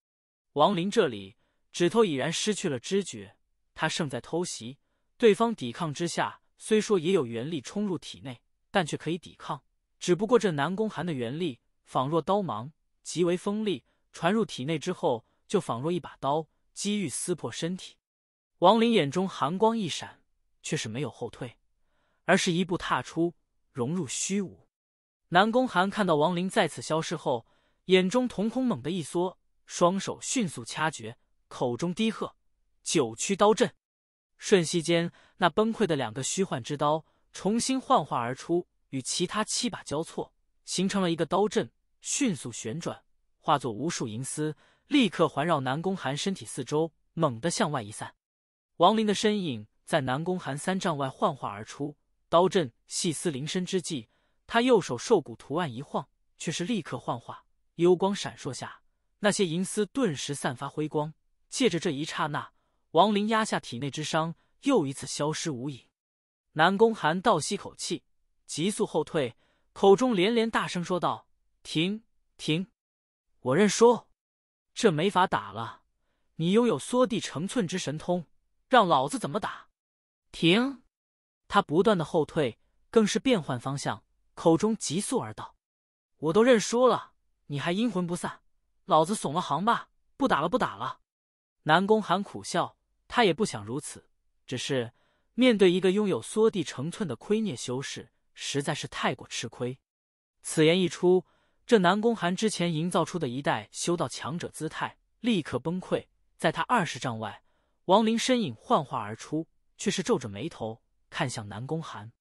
王林这里指头已然失去了知觉，他胜在偷袭，对方抵抗之下，虽说也有元力冲入体内，但却可以抵抗。只不过这南宫寒的元力仿若刀芒，极为锋利，传入体内之后，就仿若一把刀，机遇撕破身体。王林眼中寒光一闪，却是没有后退，而是一步踏出，融入虚无。南宫寒看到王林再次消失后，眼中瞳孔猛地一缩，双手迅速掐诀，口中低喝：“九曲刀阵。”瞬息间，那崩溃的两个虚幻之刀重新幻化而出，与其他七把交错，形成了一个刀阵，迅速旋转，化作无数银丝，立刻环绕南宫寒身体四周，猛地向外一散。王林的身影在南宫寒三丈外幻化而出，刀阵细丝临身之际，他右手兽骨图案一晃，却是立刻幻化，幽光闪烁下，那些银丝顿时散发辉光。借着这一刹那，王林压下体内之伤，又一次消失无影。南宫寒倒吸口气，急速后退，口中连连大声说道：“停停，我认输，这没法打了。你拥有缩地成寸之神通。”让老子怎么打？停！他不断的后退，更是变换方向，口中急速而道：“我都认输了，你还阴魂不散，老子怂了行吧？不打了，不打了。”南宫寒苦笑，他也不想如此，只是面对一个拥有缩地成寸的亏孽修士，实在是太过吃亏。此言一出，这南宫寒之前营造出的一代修道强者姿态立刻崩溃，在他二十丈外。王林身影幻化而出，却是皱着眉头看向南宫寒。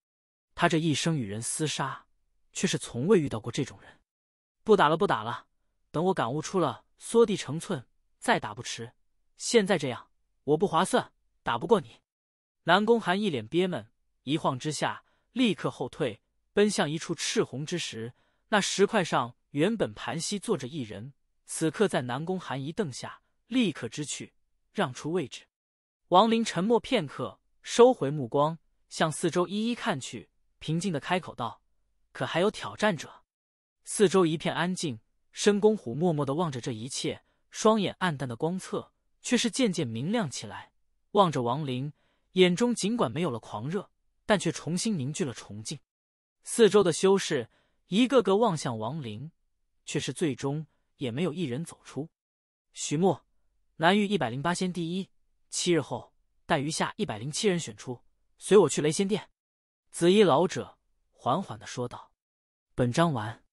他这一生与人厮杀，却是从未遇到过这种人。不打了，不打了！等我感悟出了缩地成寸，再打不迟。现在这样，我不划算，打不过你。南宫寒一脸憋闷，一晃之下，立刻后退，奔向一处赤红之石。那石块上原本盘膝坐着一人，此刻在南宫寒一瞪下，立刻知趣，让出位置。王林沉默片刻，收回目光，向四周一一看去，平静的开口道：“可还有挑战者？”四周一片安静，申公虎默默的望着这一切，双眼暗淡的光侧却是渐渐明亮起来，望着王林，眼中尽管没有了狂热，但却重新凝聚了崇敬。四周的修士一个个望向王林，却是最终也没有一人走出。许墨，南域一百零八仙第一。七日后，待余下一百零七人选出，随我去雷仙殿。”紫衣老者缓缓的说道。本章完。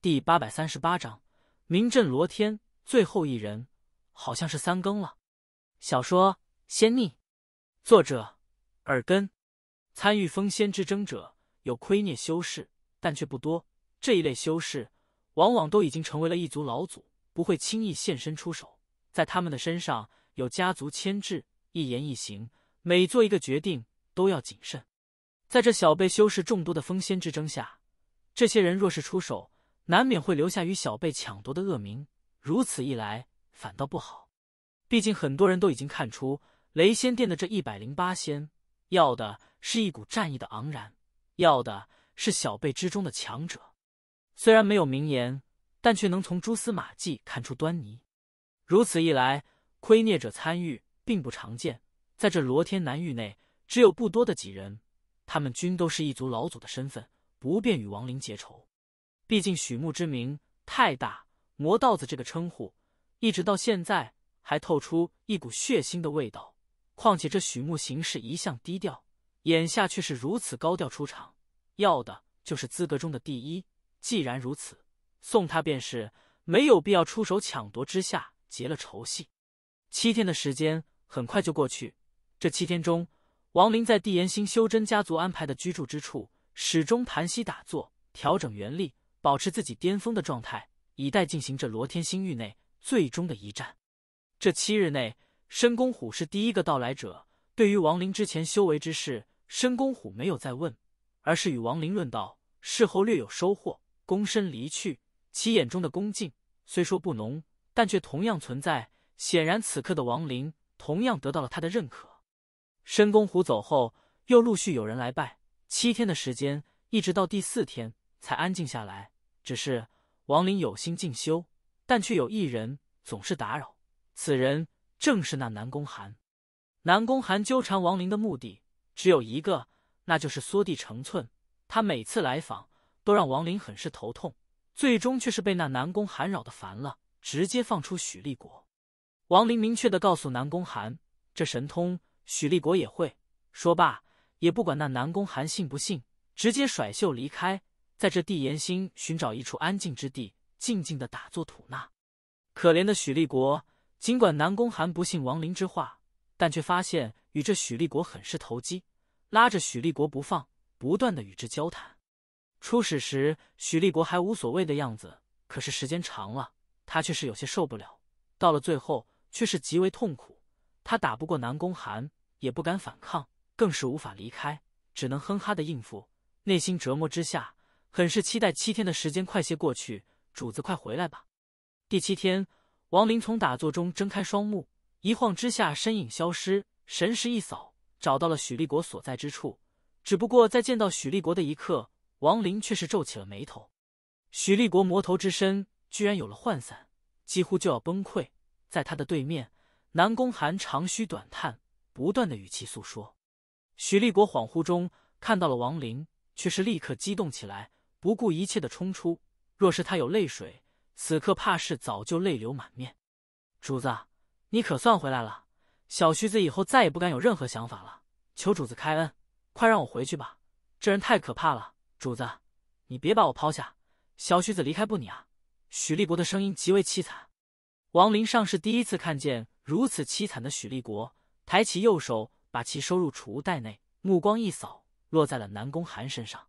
第八百三十八章，名震罗天，最后一人，好像是三更了。小说《仙逆》，作者：耳根。参与封仙之争者，有窥孽修士，但却不多。这一类修士，往往都已经成为了一族老祖，不会轻易现身出手。在他们的身上。有家族牵制，一言一行，每做一个决定都要谨慎。在这小辈修士众多的风仙之争下，这些人若是出手，难免会留下与小辈抢夺的恶名。如此一来，反倒不好。毕竟很多人都已经看出，雷仙殿的这一百零八仙要的是一股战意的昂然，要的是小辈之中的强者。虽然没有名言，但却能从蛛丝马迹看出端倪。如此一来。窥孽者参与并不常见，在这罗天南域内，只有不多的几人。他们均都是一族老祖的身份，不便与亡灵结仇。毕竟许慕之名太大，“魔道子”这个称呼，一直到现在还透出一股血腥的味道。况且这许慕行事一向低调，眼下却是如此高调出场，要的就是资格中的第一。既然如此，送他便是，没有必要出手抢夺之下结了仇隙。七天的时间很快就过去。这七天中，王林在帝炎星修真家族安排的居住之处，始终盘膝打坐，调整元力，保持自己巅峰的状态，以待进行这罗天星域内最终的一战。这七日内，申公虎是第一个到来者。对于王林之前修为之事，申公虎没有再问，而是与王林论道，事后略有收获，躬身离去。其眼中的恭敬虽说不浓，但却同样存在。显然，此刻的王林同样得到了他的认可。申公虎走后，又陆续有人来拜。七天的时间，一直到第四天才安静下来。只是王林有心进修，但却有一人总是打扰。此人正是那南宫寒。南宫寒纠缠王林的目的只有一个，那就是缩地成寸。他每次来访，都让王林很是头痛。最终却是被那南宫寒扰的烦了，直接放出许立国。王林明确的告诉南宫寒：“这神通，许立国也会。”说罢，也不管那南宫寒信不信，直接甩袖离开，在这地岩星寻找一处安静之地，静静的打坐吐纳。可怜的许立国，尽管南宫寒不信王林之话，但却发现与这许立国很是投机，拉着许立国不放，不断的与之交谈。初始时，许立国还无所谓的样子，可是时间长了，他却是有些受不了。到了最后。却是极为痛苦，他打不过南宫寒，也不敢反抗，更是无法离开，只能哼哈的应付。内心折磨之下，很是期待七天的时间快些过去，主子快回来吧。第七天，王林从打坐中睁开双目，一晃之下身影消失，神识一扫，找到了许立国所在之处。只不过在见到许立国的一刻，王林却是皱起了眉头。许立国魔头之身居然有了涣散，几乎就要崩溃。在他的对面，南宫寒长吁短叹，不断的与其诉说。许立国恍惚中看到了王林，却是立刻激动起来，不顾一切的冲出。若是他有泪水，此刻怕是早就泪流满面。主子，你可算回来了！小徐子以后再也不敢有任何想法了，求主子开恩，快让我回去吧！这人太可怕了，主子，你别把我抛下！小徐子离开不你啊！许立国的声音极为凄惨。王林上是第一次看见如此凄惨的许立国，抬起右手把其收入储物袋内，目光一扫，落在了南宫寒身上。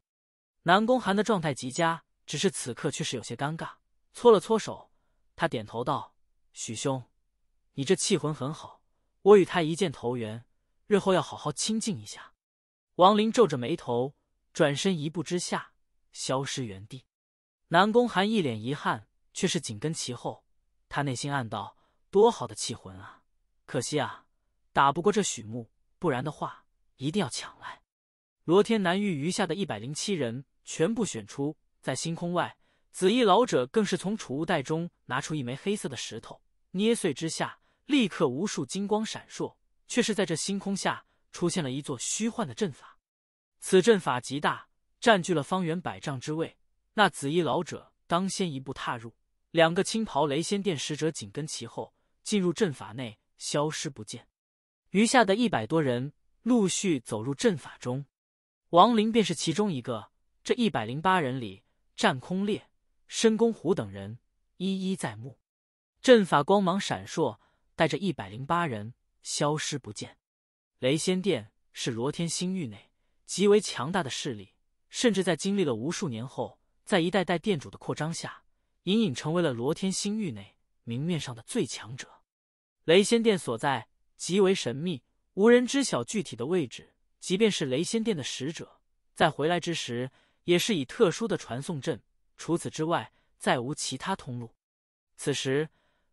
南宫寒的状态极佳，只是此刻却是有些尴尬，搓了搓手，他点头道：“许兄，你这气魂很好，我与他一见投缘，日后要好好亲近一下。”王林皱着眉头，转身一步之下消失原地。南宫寒一脸遗憾，却是紧跟其后。他内心暗道：“多好的气魂啊！可惜啊，打不过这许慕，不然的话一定要抢来。”罗天南域余下的一百零七人全部选出，在星空外，紫衣老者更是从储物袋中拿出一枚黑色的石头，捏碎之下，立刻无数金光闪烁，却是在这星空下出现了一座虚幻的阵法。此阵法极大，占据了方圆百丈之位。那紫衣老者当先一步踏入。两个青袍雷仙殿使者紧跟其后，进入阵法内，消失不见。余下的一百多人陆续走入阵法中，王林便是其中一个。这一百零八人里，战空烈、申公虎等人一一在目。阵法光芒闪烁，带着一百零八人消失不见。雷仙殿是罗天星域内极为强大的势力，甚至在经历了无数年后，在一代代殿主的扩张下。隐隐成为了罗天星域内明面上的最强者。雷仙殿所在极为神秘，无人知晓具体的位置。即便是雷仙殿的使者在回来之时，也是以特殊的传送阵。除此之外，再无其他通路。此时，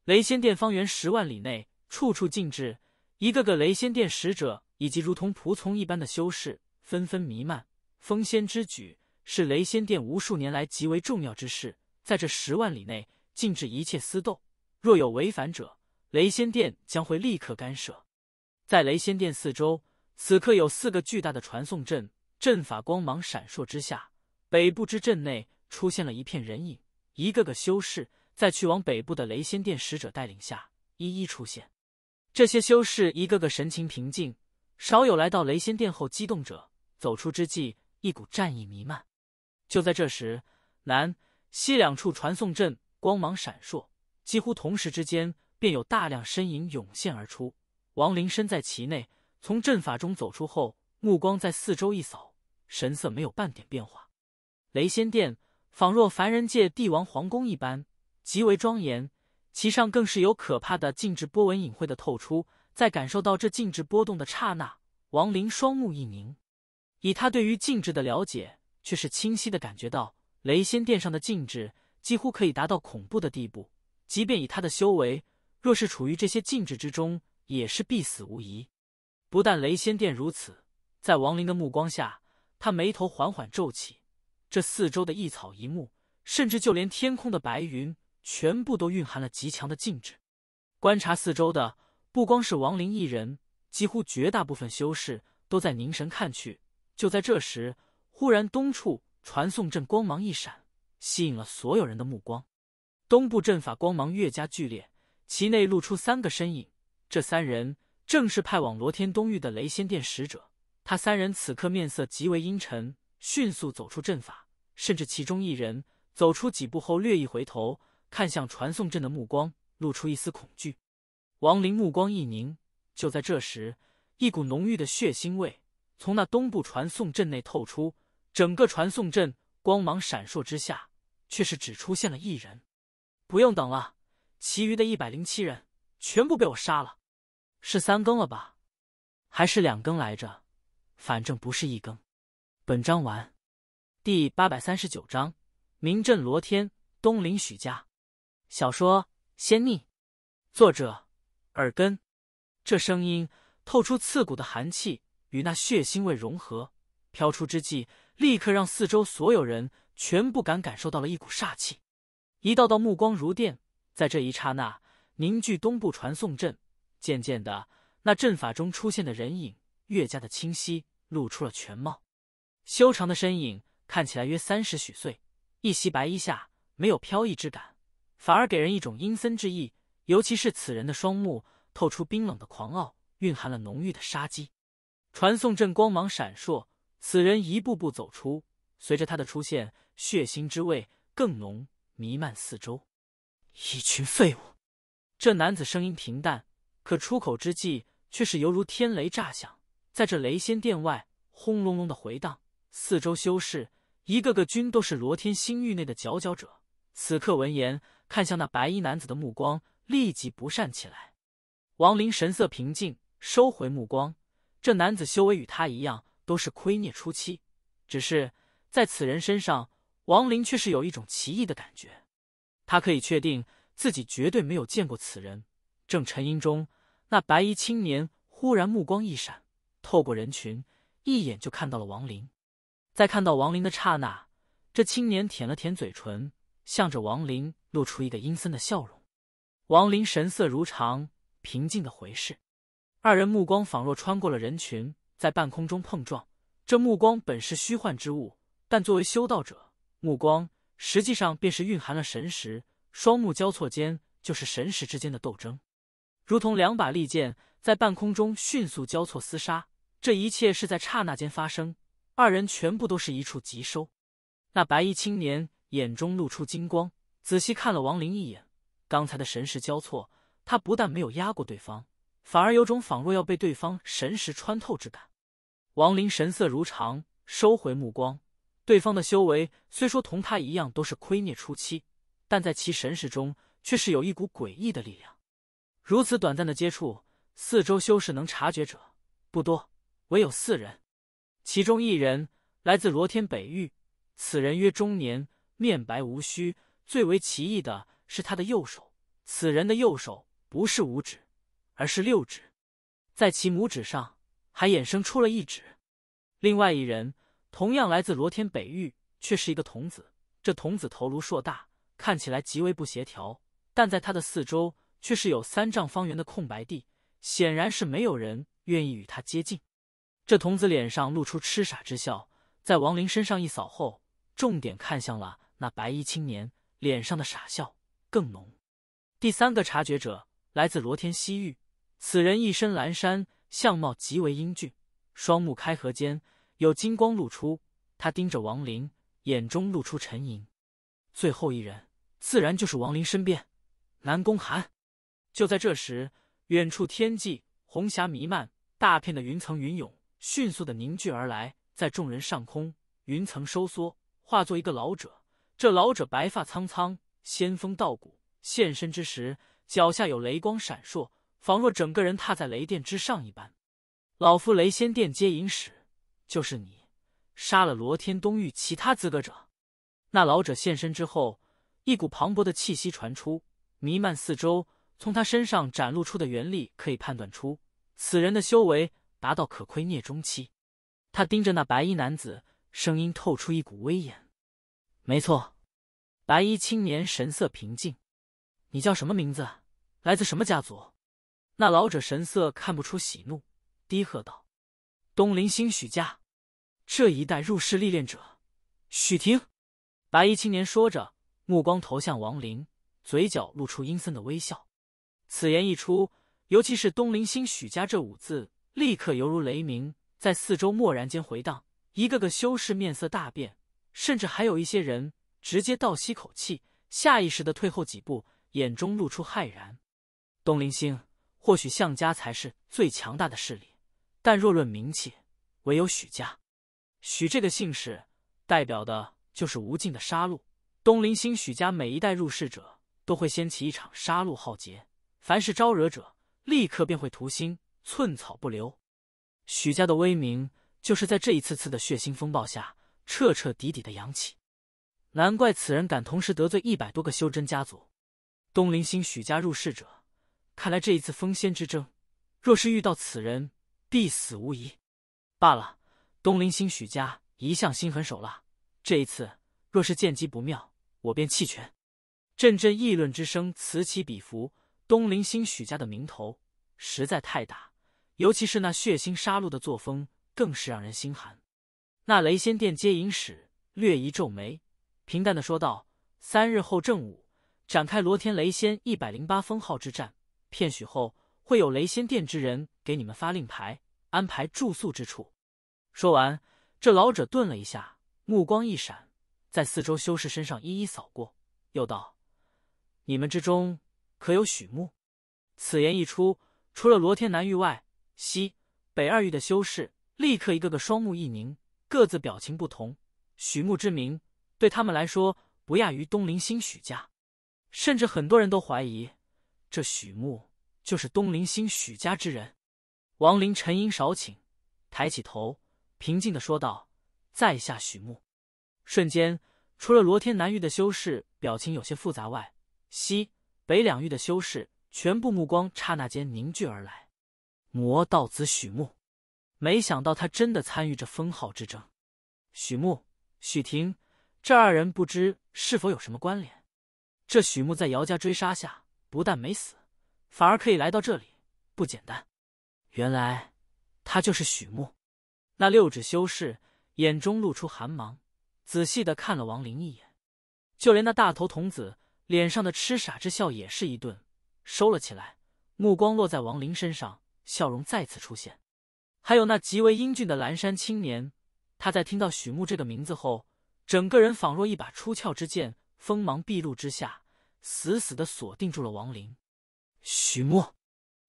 雷仙殿方圆十万里内处处静止，一个个雷仙殿使者以及如同仆从一般的修士纷纷弥漫。封仙之举是雷仙殿无数年来极为重要之事。在这十万里内，禁止一切私斗。若有违反者，雷仙殿将会立刻干涉。在雷仙殿四周，此刻有四个巨大的传送阵，阵法光芒闪烁之下，北部之阵内出现了一片人影。一个个修士在去往北部的雷仙殿使者带领下，一一出现。这些修士一个个神情平静，少有来到雷仙殿后激动者。走出之际，一股战意弥漫。就在这时，南。西两处传送阵光芒闪烁，几乎同时之间，便有大量身影涌现而出。王林身在其内，从阵法中走出后，目光在四周一扫，神色没有半点变化。雷仙殿仿若凡人界帝王皇宫一般，极为庄严，其上更是有可怕的禁制波纹隐晦的透出。在感受到这禁制波动的刹那，王林双目一凝，以他对于静止的了解，却是清晰的感觉到。雷仙殿上的禁制几乎可以达到恐怖的地步，即便以他的修为，若是处于这些禁制之中，也是必死无疑。不但雷仙殿如此，在王林的目光下，他眉头缓缓皱起。这四周的一草一木，甚至就连天空的白云，全部都蕴含了极强的禁制。观察四周的不光是王林一人，几乎绝大部分修士都在凝神看去。就在这时，忽然东处。传送阵光芒一闪，吸引了所有人的目光。东部阵法光芒越加剧烈，其内露出三个身影。这三人正是派往罗天东域的雷仙殿使者。他三人此刻面色极为阴沉，迅速走出阵法，甚至其中一人走出几步后，略一回头，看向传送阵的目光露出一丝恐惧。王林目光一凝，就在这时，一股浓郁的血腥味从那东部传送阵内透出。整个传送阵光芒闪烁之下，却是只出现了一人。不用等了，其余的一百零七人全部被我杀了。是三更了吧？还是两更来着？反正不是一更。本章完。第八百三十九章：名震罗天，东临许家。小说《仙逆》，作者：耳根。这声音透出刺骨的寒气，与那血腥味融合飘出之际。立刻让四周所有人全部感感受到了一股煞气，一道道目光如电，在这一刹那凝聚东部传送阵。渐渐的，那阵法中出现的人影越加的清晰，露出了全貌。修长的身影看起来约三十许岁，一袭白衣下没有飘逸之感，反而给人一种阴森之意。尤其是此人的双目透出冰冷的狂傲，蕴含了浓郁的杀机。传送阵光芒闪烁。此人一步步走出，随着他的出现，血腥之味更浓，弥漫四周。一群废物！这男子声音平淡，可出口之际却是犹如天雷炸响，在这雷仙殿外轰隆隆的回荡。四周修士一个个均都是罗天星域内的佼佼者，此刻闻言，看向那白衣男子的目光立即不善起来。王林神色平静，收回目光。这男子修为与他一样。都是亏孽初期，只是在此人身上，王林却是有一种奇异的感觉。他可以确定自己绝对没有见过此人。正沉吟中，那白衣青年忽然目光一闪，透过人群，一眼就看到了王林。在看到王林的刹那，这青年舔了舔嘴唇，向着王林露出一个阴森的笑容。王林神色如常，平静的回视。二人目光仿若穿过了人群。在半空中碰撞，这目光本是虚幻之物，但作为修道者，目光实际上便是蕴含了神识。双目交错间，就是神识之间的斗争，如同两把利剑在半空中迅速交错厮杀。这一切是在刹那间发生，二人全部都是一触即收。那白衣青年眼中露出金光，仔细看了王林一眼，刚才的神识交错，他不但没有压过对方。反而有种仿若要被对方神识穿透之感。王林神色如常，收回目光。对方的修为虽说同他一样都是窥灭初期，但在其神识中却是有一股诡异的力量。如此短暂的接触，四周修士能察觉者不多，唯有四人。其中一人来自罗天北域，此人约中年，面白无须。最为奇异的是他的右手，此人的右手不是五指。而是六指，在其拇指上还衍生出了一指。另外一人同样来自罗天北域，却是一个童子。这童子头颅硕大，看起来极为不协调，但在他的四周却是有三丈方圆的空白地，显然是没有人愿意与他接近。这童子脸上露出痴傻之笑，在王林身上一扫后，重点看向了那白衣青年，脸上的傻笑更浓。第三个察觉者来自罗天西域。此人一身蓝衫，相貌极为英俊，双目开合间有金光露出。他盯着王林，眼中露出沉吟。最后一人，自然就是王林身边南宫寒。就在这时，远处天际红霞弥漫，大片的云层云涌，迅速的凝聚而来，在众人上空，云层收缩，化作一个老者。这老者白发苍苍，仙风道骨，现身之时，脚下有雷光闪烁。仿若整个人踏在雷电之上一般，老夫雷仙殿接引使，就是你杀了罗天东域其他资格者。那老者现身之后，一股磅礴的气息传出，弥漫四周。从他身上展露出的元力可以判断出，此人的修为达到可窥涅中期。他盯着那白衣男子，声音透出一股威严：“没错。”白衣青年神色平静：“你叫什么名字？来自什么家族？”那老者神色看不出喜怒，低喝道：“东林星许家，这一代入世历练者，许庭。”白衣青年说着，目光投向王林，嘴角露出阴森的微笑。此言一出，尤其是“东林星许家”这五字，立刻犹如雷鸣，在四周蓦然间回荡。一个个修士面色大变，甚至还有一些人直接倒吸口气，下意识的退后几步，眼中露出骇然。东林星。或许向家才是最强大的势力，但若论名气，唯有许家。许这个姓氏代表的，就是无尽的杀戮。东林星许家每一代入世者，都会掀起一场杀戮浩劫，凡是招惹者，立刻便会屠心，寸草不留。许家的威名，就是在这一次次的血腥风暴下，彻彻底底的扬起。难怪此人敢同时得罪一百多个修真家族。东林星许家入世者。看来这一次封仙之争，若是遇到此人，必死无疑。罢了，东林星许家一向心狠手辣，这一次若是见机不妙，我便弃权。阵阵议论之声此起彼伏，东林星许家的名头实在太大，尤其是那血腥杀戮的作风，更是让人心寒。那雷仙殿接引使略一皱眉，平淡的说道：“三日后正午，展开罗天雷仙一百零八封号之战。”片许后，会有雷仙殿之人给你们发令牌，安排住宿之处。说完，这老者顿了一下，目光一闪，在四周修士身上一一扫过，又道：“你们之中可有许木？”此言一出，除了罗天南域外，西、北二域的修士立刻一个个双目一凝，各自表情不同。许木之名，对他们来说不亚于东林星许家，甚至很多人都怀疑。这许慕就是东林星许家之人。王林沉吟少顷，抬起头，平静的说道：“在下许慕。”瞬间，除了罗天南域的修士表情有些复杂外，西、北两域的修士全部目光刹那间凝聚而来。魔道子许慕，没想到他真的参与这封号之争。许慕、许霆这二人不知是否有什么关联？这许慕在姚家追杀下。不但没死，反而可以来到这里，不简单。原来他就是许慕。那六指修士眼中露出寒芒，仔细的看了王林一眼。就连那大头童子脸上的痴傻之笑也是一顿收了起来，目光落在王林身上，笑容再次出现。还有那极为英俊的蓝山青年，他在听到许慕这个名字后，整个人仿若一把出鞘之剑，锋芒毕露之下。死死的锁定住了王林，许墨，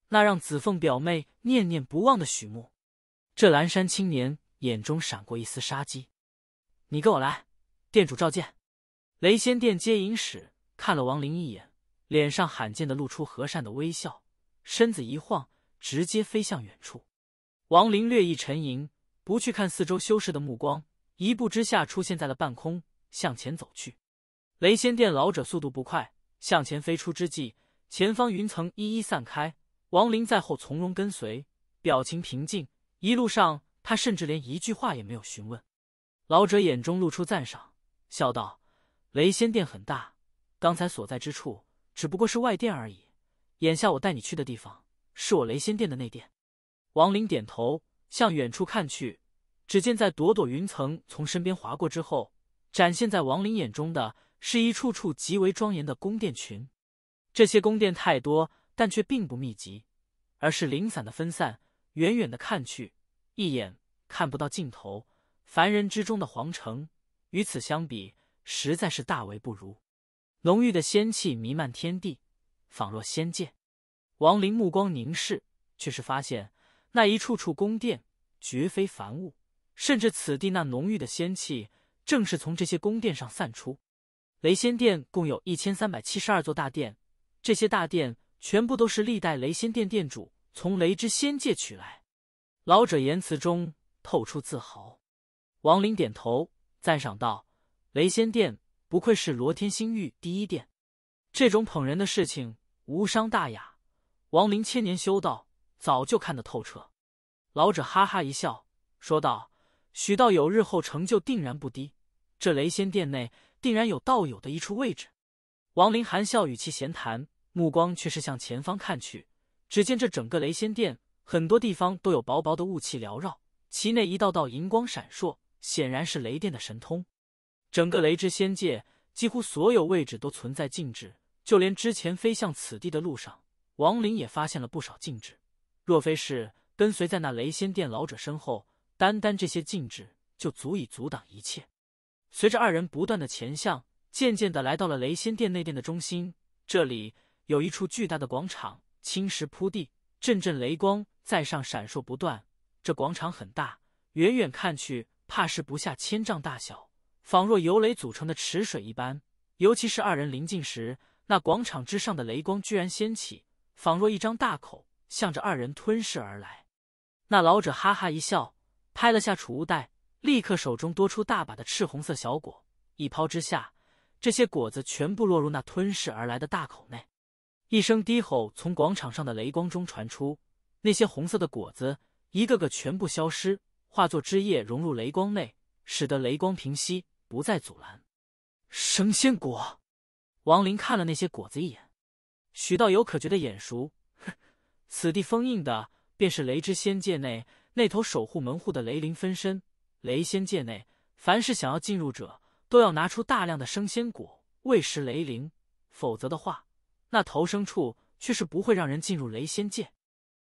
那让子凤表妹念念不忘的许墨，这蓝山青年眼中闪过一丝杀机。你跟我来，店主召见。雷仙殿接引使看了王林一眼，脸上罕见的露出和善的微笑，身子一晃，直接飞向远处。王林略一沉吟，不去看四周修士的目光，一步之下出现在了半空，向前走去。雷仙殿老者速度不快。向前飞出之际，前方云层一一散开，王林在后从容跟随，表情平静。一路上，他甚至连一句话也没有询问。老者眼中露出赞赏，笑道：“雷仙殿很大，刚才所在之处只不过是外殿而已。眼下我带你去的地方，是我雷仙殿的内殿。”王林点头，向远处看去，只见在朵朵云层从身边划过之后，展现在王林眼中的。是一处处极为庄严的宫殿群，这些宫殿太多，但却并不密集，而是零散的分散。远远的看去，一眼看不到尽头。凡人之中的皇城与此相比，实在是大为不如。浓郁的仙气弥漫天地，仿若仙界。王林目光凝视，却是发现那一处处宫殿绝非凡物，甚至此地那浓郁的仙气，正是从这些宫殿上散出。雷仙殿共有一千三百七十二座大殿，这些大殿全部都是历代雷仙殿殿主从雷之仙界取来。老者言辞中透出自豪。王林点头赞赏道：“雷仙殿不愧是罗天星域第一殿。”这种捧人的事情无伤大雅。王林千年修道，早就看得透彻。老者哈哈一笑，说道：“许道友日后成就定然不低，这雷仙殿内……”定然有道友的一处位置。王林含笑与其闲谈，目光却是向前方看去。只见这整个雷仙殿，很多地方都有薄薄的雾气缭绕，其内一道道银光闪烁，显然是雷电的神通。整个雷之仙界，几乎所有位置都存在禁制，就连之前飞向此地的路上，王林也发现了不少禁制。若非是跟随在那雷仙殿老者身后，单单这些禁制就足以阻挡一切。随着二人不断的前向，渐渐的来到了雷仙殿内殿的中心。这里有一处巨大的广场，青石铺地，阵阵雷光在上闪烁不断。这广场很大，远远看去，怕是不下千丈大小，仿若由雷组成的池水一般。尤其是二人临近时，那广场之上的雷光居然掀起，仿若一张大口，向着二人吞噬而来。那老者哈哈一笑，拍了下储物袋。立刻，手中多出大把的赤红色小果，一抛之下，这些果子全部落入那吞噬而来的大口内。一声低吼从广场上的雷光中传出，那些红色的果子一个个全部消失，化作汁液融入雷光内，使得雷光平息，不再阻拦。神仙果，王林看了那些果子一眼，许道友可觉得眼熟？哼，此地封印的便是雷之仙界内那头守护门户的雷灵分身。雷仙界内，凡是想要进入者，都要拿出大量的生仙果喂食雷灵，否则的话，那投生处却是不会让人进入雷仙界。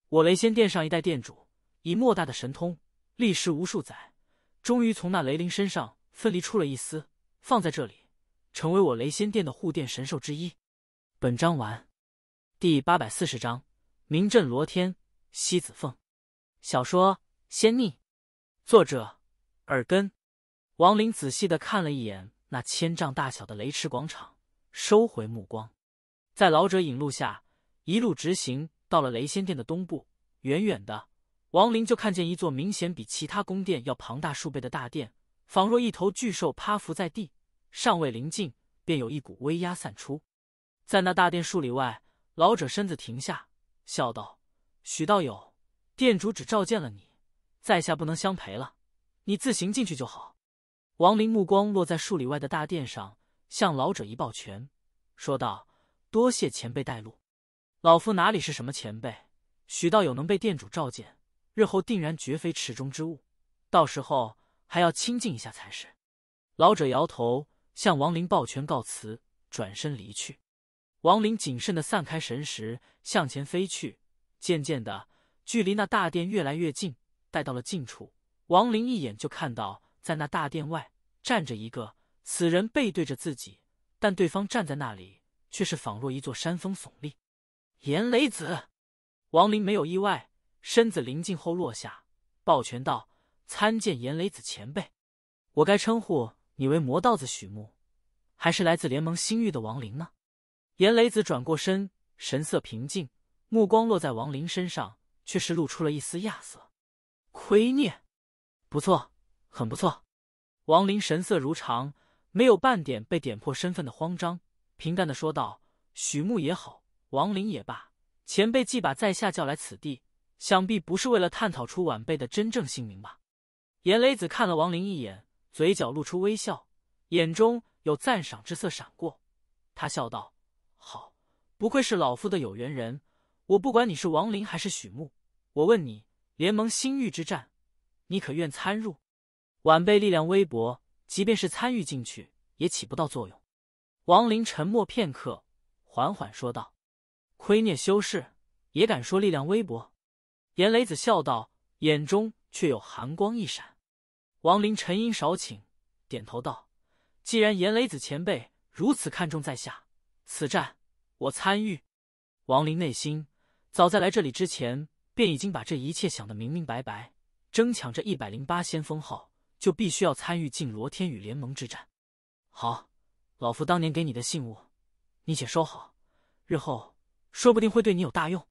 我雷仙殿上一代殿主以莫大的神通，历时无数载，终于从那雷灵身上分离出了一丝，放在这里，成为我雷仙殿的护殿神兽之一。本章完。第八百四十章：名震罗天西子凤。小说《仙逆》，作者。耳根，王林仔细的看了一眼那千丈大小的雷池广场，收回目光，在老者引路下，一路直行到了雷仙殿的东部。远远的，王林就看见一座明显比其他宫殿要庞大数倍的大殿，仿若一头巨兽趴伏在地。尚未临近，便有一股威压散出。在那大殿数里外，老者身子停下，笑道：“许道友，殿主只召见了你，在下不能相陪了。”你自行进去就好。王林目光落在数里外的大殿上，向老者一抱拳，说道：“多谢前辈带路，老夫哪里是什么前辈？许道友能被店主召见，日后定然绝非池中之物，到时候还要清静一下才是。”老者摇头，向王林抱拳告辞，转身离去。王林谨慎的散开神识，向前飞去，渐渐的，距离那大殿越来越近，待到了近处。王林一眼就看到，在那大殿外站着一个，此人背对着自己，但对方站在那里却是仿若一座山峰耸立。严雷子，王林没有意外，身子临近后落下，抱拳道：“参见严雷子前辈，我该称呼你为魔道子许慕，还是来自联盟星域的王林呢？”严雷子转过身，神色平静，目光落在王林身上，却是露出了一丝亚色。亏念。不错，很不错。王林神色如常，没有半点被点破身份的慌张，平淡的说道：“许慕也好，王林也罢，前辈既把在下叫来此地，想必不是为了探讨出晚辈的真正姓名吧？”严雷子看了王林一眼，嘴角露出微笑，眼中有赞赏之色闪过。他笑道：“好，不愧是老夫的有缘人。我不管你是王林还是许慕，我问你，联盟星域之战……”你可愿参入？晚辈力量微薄，即便是参与进去，也起不到作用。王林沉默片刻，缓缓说道：“亏孽修士也敢说力量微薄？”严雷子笑道，眼中却有寒光一闪。王林沉吟少顷，点头道：“既然严雷子前辈如此看重在下，此战我参与。”王林内心早在来这里之前，便已经把这一切想得明明白白。争抢这一百零八先锋号，就必须要参与进罗天宇联盟之战。好，老夫当年给你的信物，你且收好，日后说不定会对你有大用，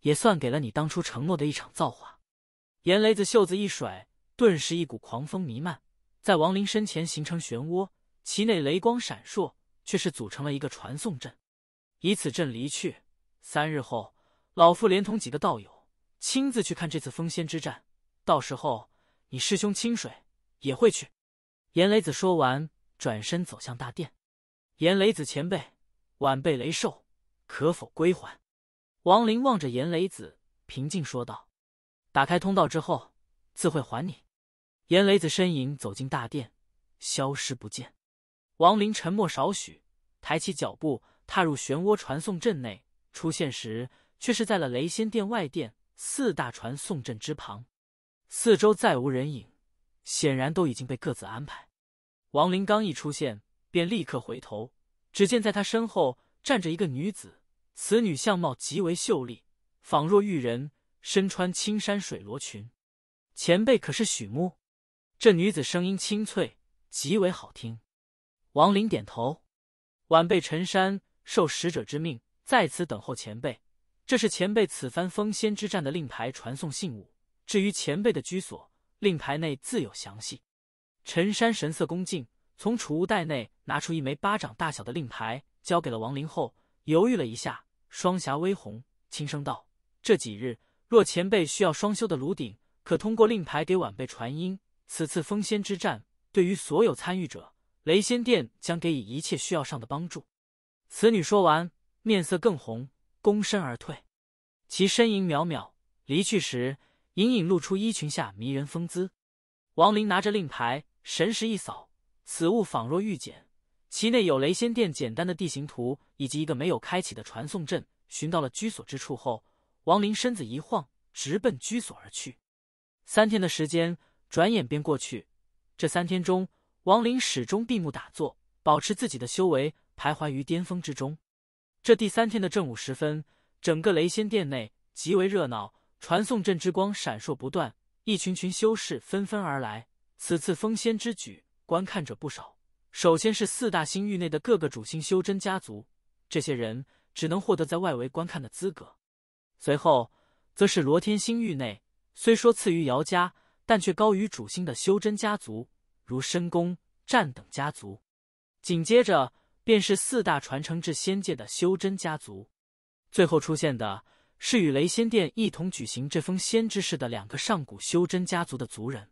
也算给了你当初承诺的一场造化。严雷子袖子一甩，顿时一股狂风弥漫在王林身前，形成漩涡，其内雷光闪烁，却是组成了一个传送阵。以此阵离去，三日后，老夫连同几个道友亲自去看这次封仙之战。到时候，你师兄清水也会去。严雷子说完，转身走向大殿。严雷子前辈，晚辈雷兽可否归还？王林望着严雷子，平静说道：“打开通道之后，自会还你。”严雷子身影走进大殿，消失不见。王林沉默少许，抬起脚步踏入漩涡传送阵内，出现时却是在了雷仙殿外殿四大传送阵之旁。四周再无人影，显然都已经被各自安排。王林刚一出现，便立刻回头，只见在他身后站着一个女子。此女相貌极为秀丽，仿若玉人，身穿青山水罗裙。前辈可是许慕？这女子声音清脆，极为好听。王林点头：“晚辈陈山，受使者之命，在此等候前辈。这是前辈此番封仙之战的令牌传送信物。”至于前辈的居所，令牌内自有详细。陈山神色恭敬，从储物袋内拿出一枚巴掌大小的令牌，交给了王林后，犹豫了一下，双颊微红，轻声道：“这几日若前辈需要双修的炉鼎，可通过令牌给晚辈传音。此次封仙之战，对于所有参与者，雷仙殿将给予一切需要上的帮助。”此女说完，面色更红，躬身而退，其身影渺渺离去时。隐隐露出衣裙下迷人风姿。王林拿着令牌，神识一扫，此物仿若玉简，其内有雷仙殿简单的地形图以及一个没有开启的传送阵。寻到了居所之处后，王林身子一晃，直奔居所而去。三天的时间转眼便过去。这三天中，王林始终闭目打坐，保持自己的修为徘徊于巅峰之中。这第三天的正午时分，整个雷仙殿内极为热闹。传送阵之光闪烁不断，一群群修士纷纷而来。此次封仙之举，观看者不少。首先是四大星域内的各个主星修真家族，这些人只能获得在外围观看的资格。随后，则是罗天星域内虽说次于姚家，但却高于主星的修真家族，如申公战等家族。紧接着，便是四大传承至仙界的修真家族。最后出现的。是与雷仙殿一同举行这封仙之事的两个上古修真家族的族人，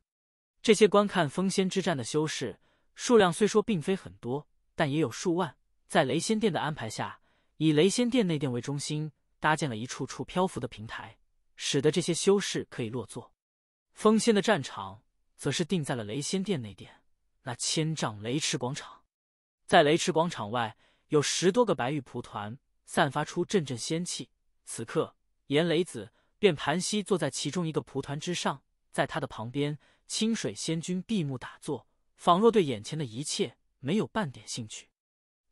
这些观看封仙之战的修士数量虽说并非很多，但也有数万。在雷仙殿的安排下，以雷仙殿内殿为中心，搭建了一处处漂浮的平台，使得这些修士可以落座。封仙的战场则是定在了雷仙殿内殿那千丈雷池广场，在雷池广场外有十多个白玉蒲团，散发出阵阵仙气。此刻，严雷子便盘膝坐在其中一个蒲团之上，在他的旁边，清水仙君闭目打坐，仿若对眼前的一切没有半点兴趣。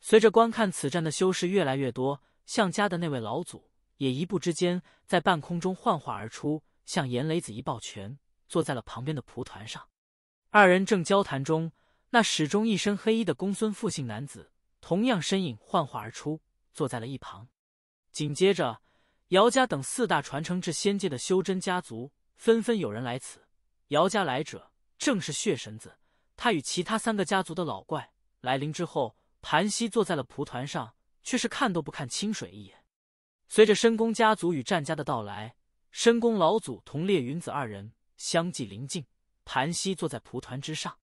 随着观看此战的修士越来越多，向家的那位老祖也一步之间在半空中幻化而出，向严雷子一抱拳，坐在了旁边的蒲团上。二人正交谈中，那始终一身黑衣的公孙复姓男子同样身影幻化而出，坐在了一旁。紧接着。姚家等四大传承至仙界的修真家族，纷纷有人来此。姚家来者正是血神子，他与其他三个家族的老怪来临之后，盘膝坐在了蒲团上，却是看都不看清水一眼。随着申公家族与战家的到来，申公老祖同烈云子二人相继临近，盘膝坐在蒲团之上。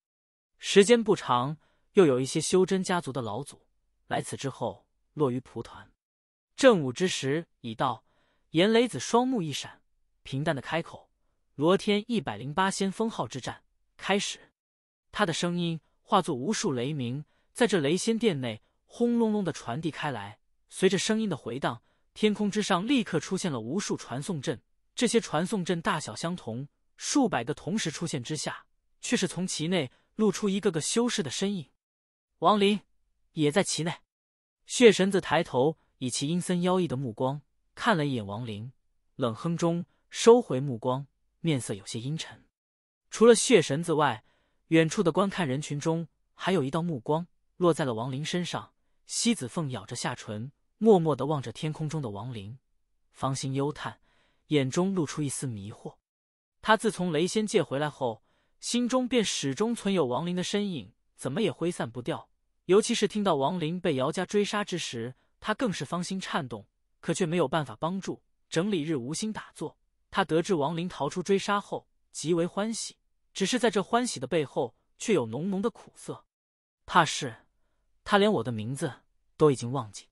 时间不长，又有一些修真家族的老祖来此之后，落于蒲团。正午之时已到。严雷子双目一闪，平淡的开口：“罗天一百零八仙封号之战开始。”他的声音化作无数雷鸣，在这雷仙殿内轰隆隆的传递开来。随着声音的回荡，天空之上立刻出现了无数传送阵，这些传送阵大小相同，数百个同时出现之下，却是从其内露出一个个修士的身影。王林也在其内。血神子抬头，以其阴森妖异的目光。看了一眼王林，冷哼中收回目光，面色有些阴沉。除了血神子外，远处的观看人群中还有一道目光落在了王林身上。西子凤咬着下唇，默默的望着天空中的王林，芳心幽叹，眼中露出一丝迷惑。他自从雷仙界回来后，心中便始终存有王林的身影，怎么也挥散不掉。尤其是听到王林被姚家追杀之时，他更是芳心颤动。可却没有办法帮助。整理日无心打坐，他得知王林逃出追杀后极为欢喜，只是在这欢喜的背后，却有浓浓的苦涩。怕是，他连我的名字都已经忘记。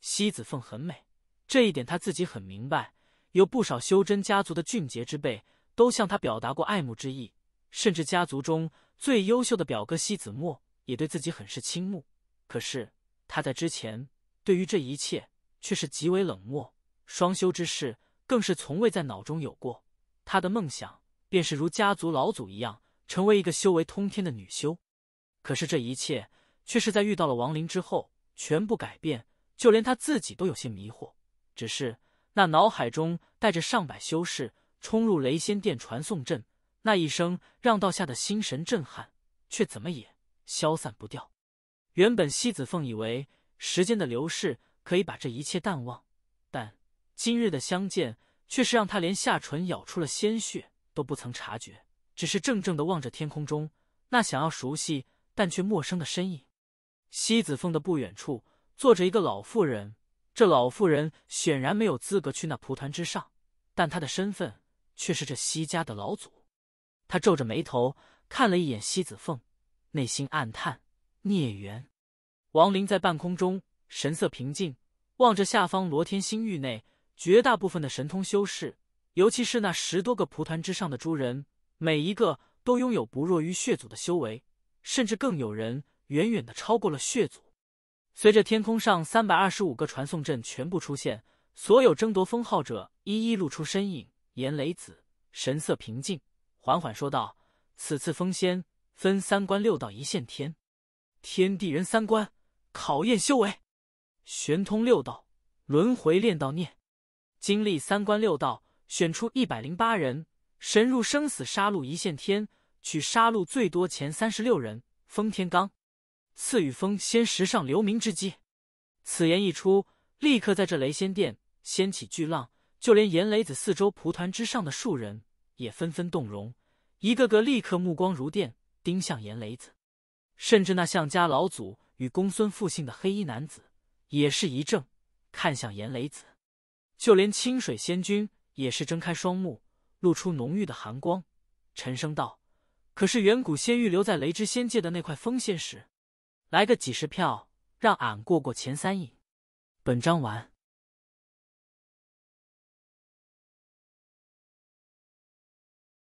西子凤很美，这一点他自己很明白。有不少修真家族的俊杰之辈都向他表达过爱慕之意，甚至家族中最优秀的表哥西子墨也对自己很是倾慕。可是他在之前对于这一切。却是极为冷漠，双修之事更是从未在脑中有过。他的梦想便是如家族老祖一样，成为一个修为通天的女修。可是这一切却是在遇到了亡灵之后全部改变，就连他自己都有些迷惑。只是那脑海中带着上百修士冲入雷仙殿传送阵，那一声让道下的心神震撼，却怎么也消散不掉。原本西子凤以为时间的流逝。可以把这一切淡忘，但今日的相见却是让他连下唇咬出了鲜血都不曾察觉，只是怔怔的望着天空中那想要熟悉但却陌生的身影。西子凤的不远处坐着一个老妇人，这老妇人显然没有资格去那蒲团之上，但她的身份却是这西家的老祖。他皱着眉头看了一眼西子凤，内心暗叹孽缘。王林在半空中。神色平静，望着下方罗天星域内绝大部分的神通修士，尤其是那十多个蒲团之上的诸人，每一个都拥有不弱于血祖的修为，甚至更有人远远的超过了血祖。随着天空上三百二十五个传送阵全部出现，所有争夺封号者一一露出身影。颜雷子神色平静，缓缓说道：“此次封仙分三关六道一线天，天地人三关，考验修为。”玄通六道轮回炼道念，经历三关六道，选出一百零八人，神入生死杀戮一线天，取杀戮最多前三十六人封天罡，赐予封仙石上留名之机。此言一出，立刻在这雷仙殿掀起巨浪，就连炎雷子四周蒲团之上的数人也纷纷动容，一个个立刻目光如电盯向炎雷子，甚至那项家老祖与公孙复姓的黑衣男子。也是一怔，看向严雷子，就连清水仙君也是睁开双目，露出浓郁的寒光，沉声道：“可是远古仙域留在雷之仙界的那块风仙石，来个几十票，让俺过过前三瘾。”本章完。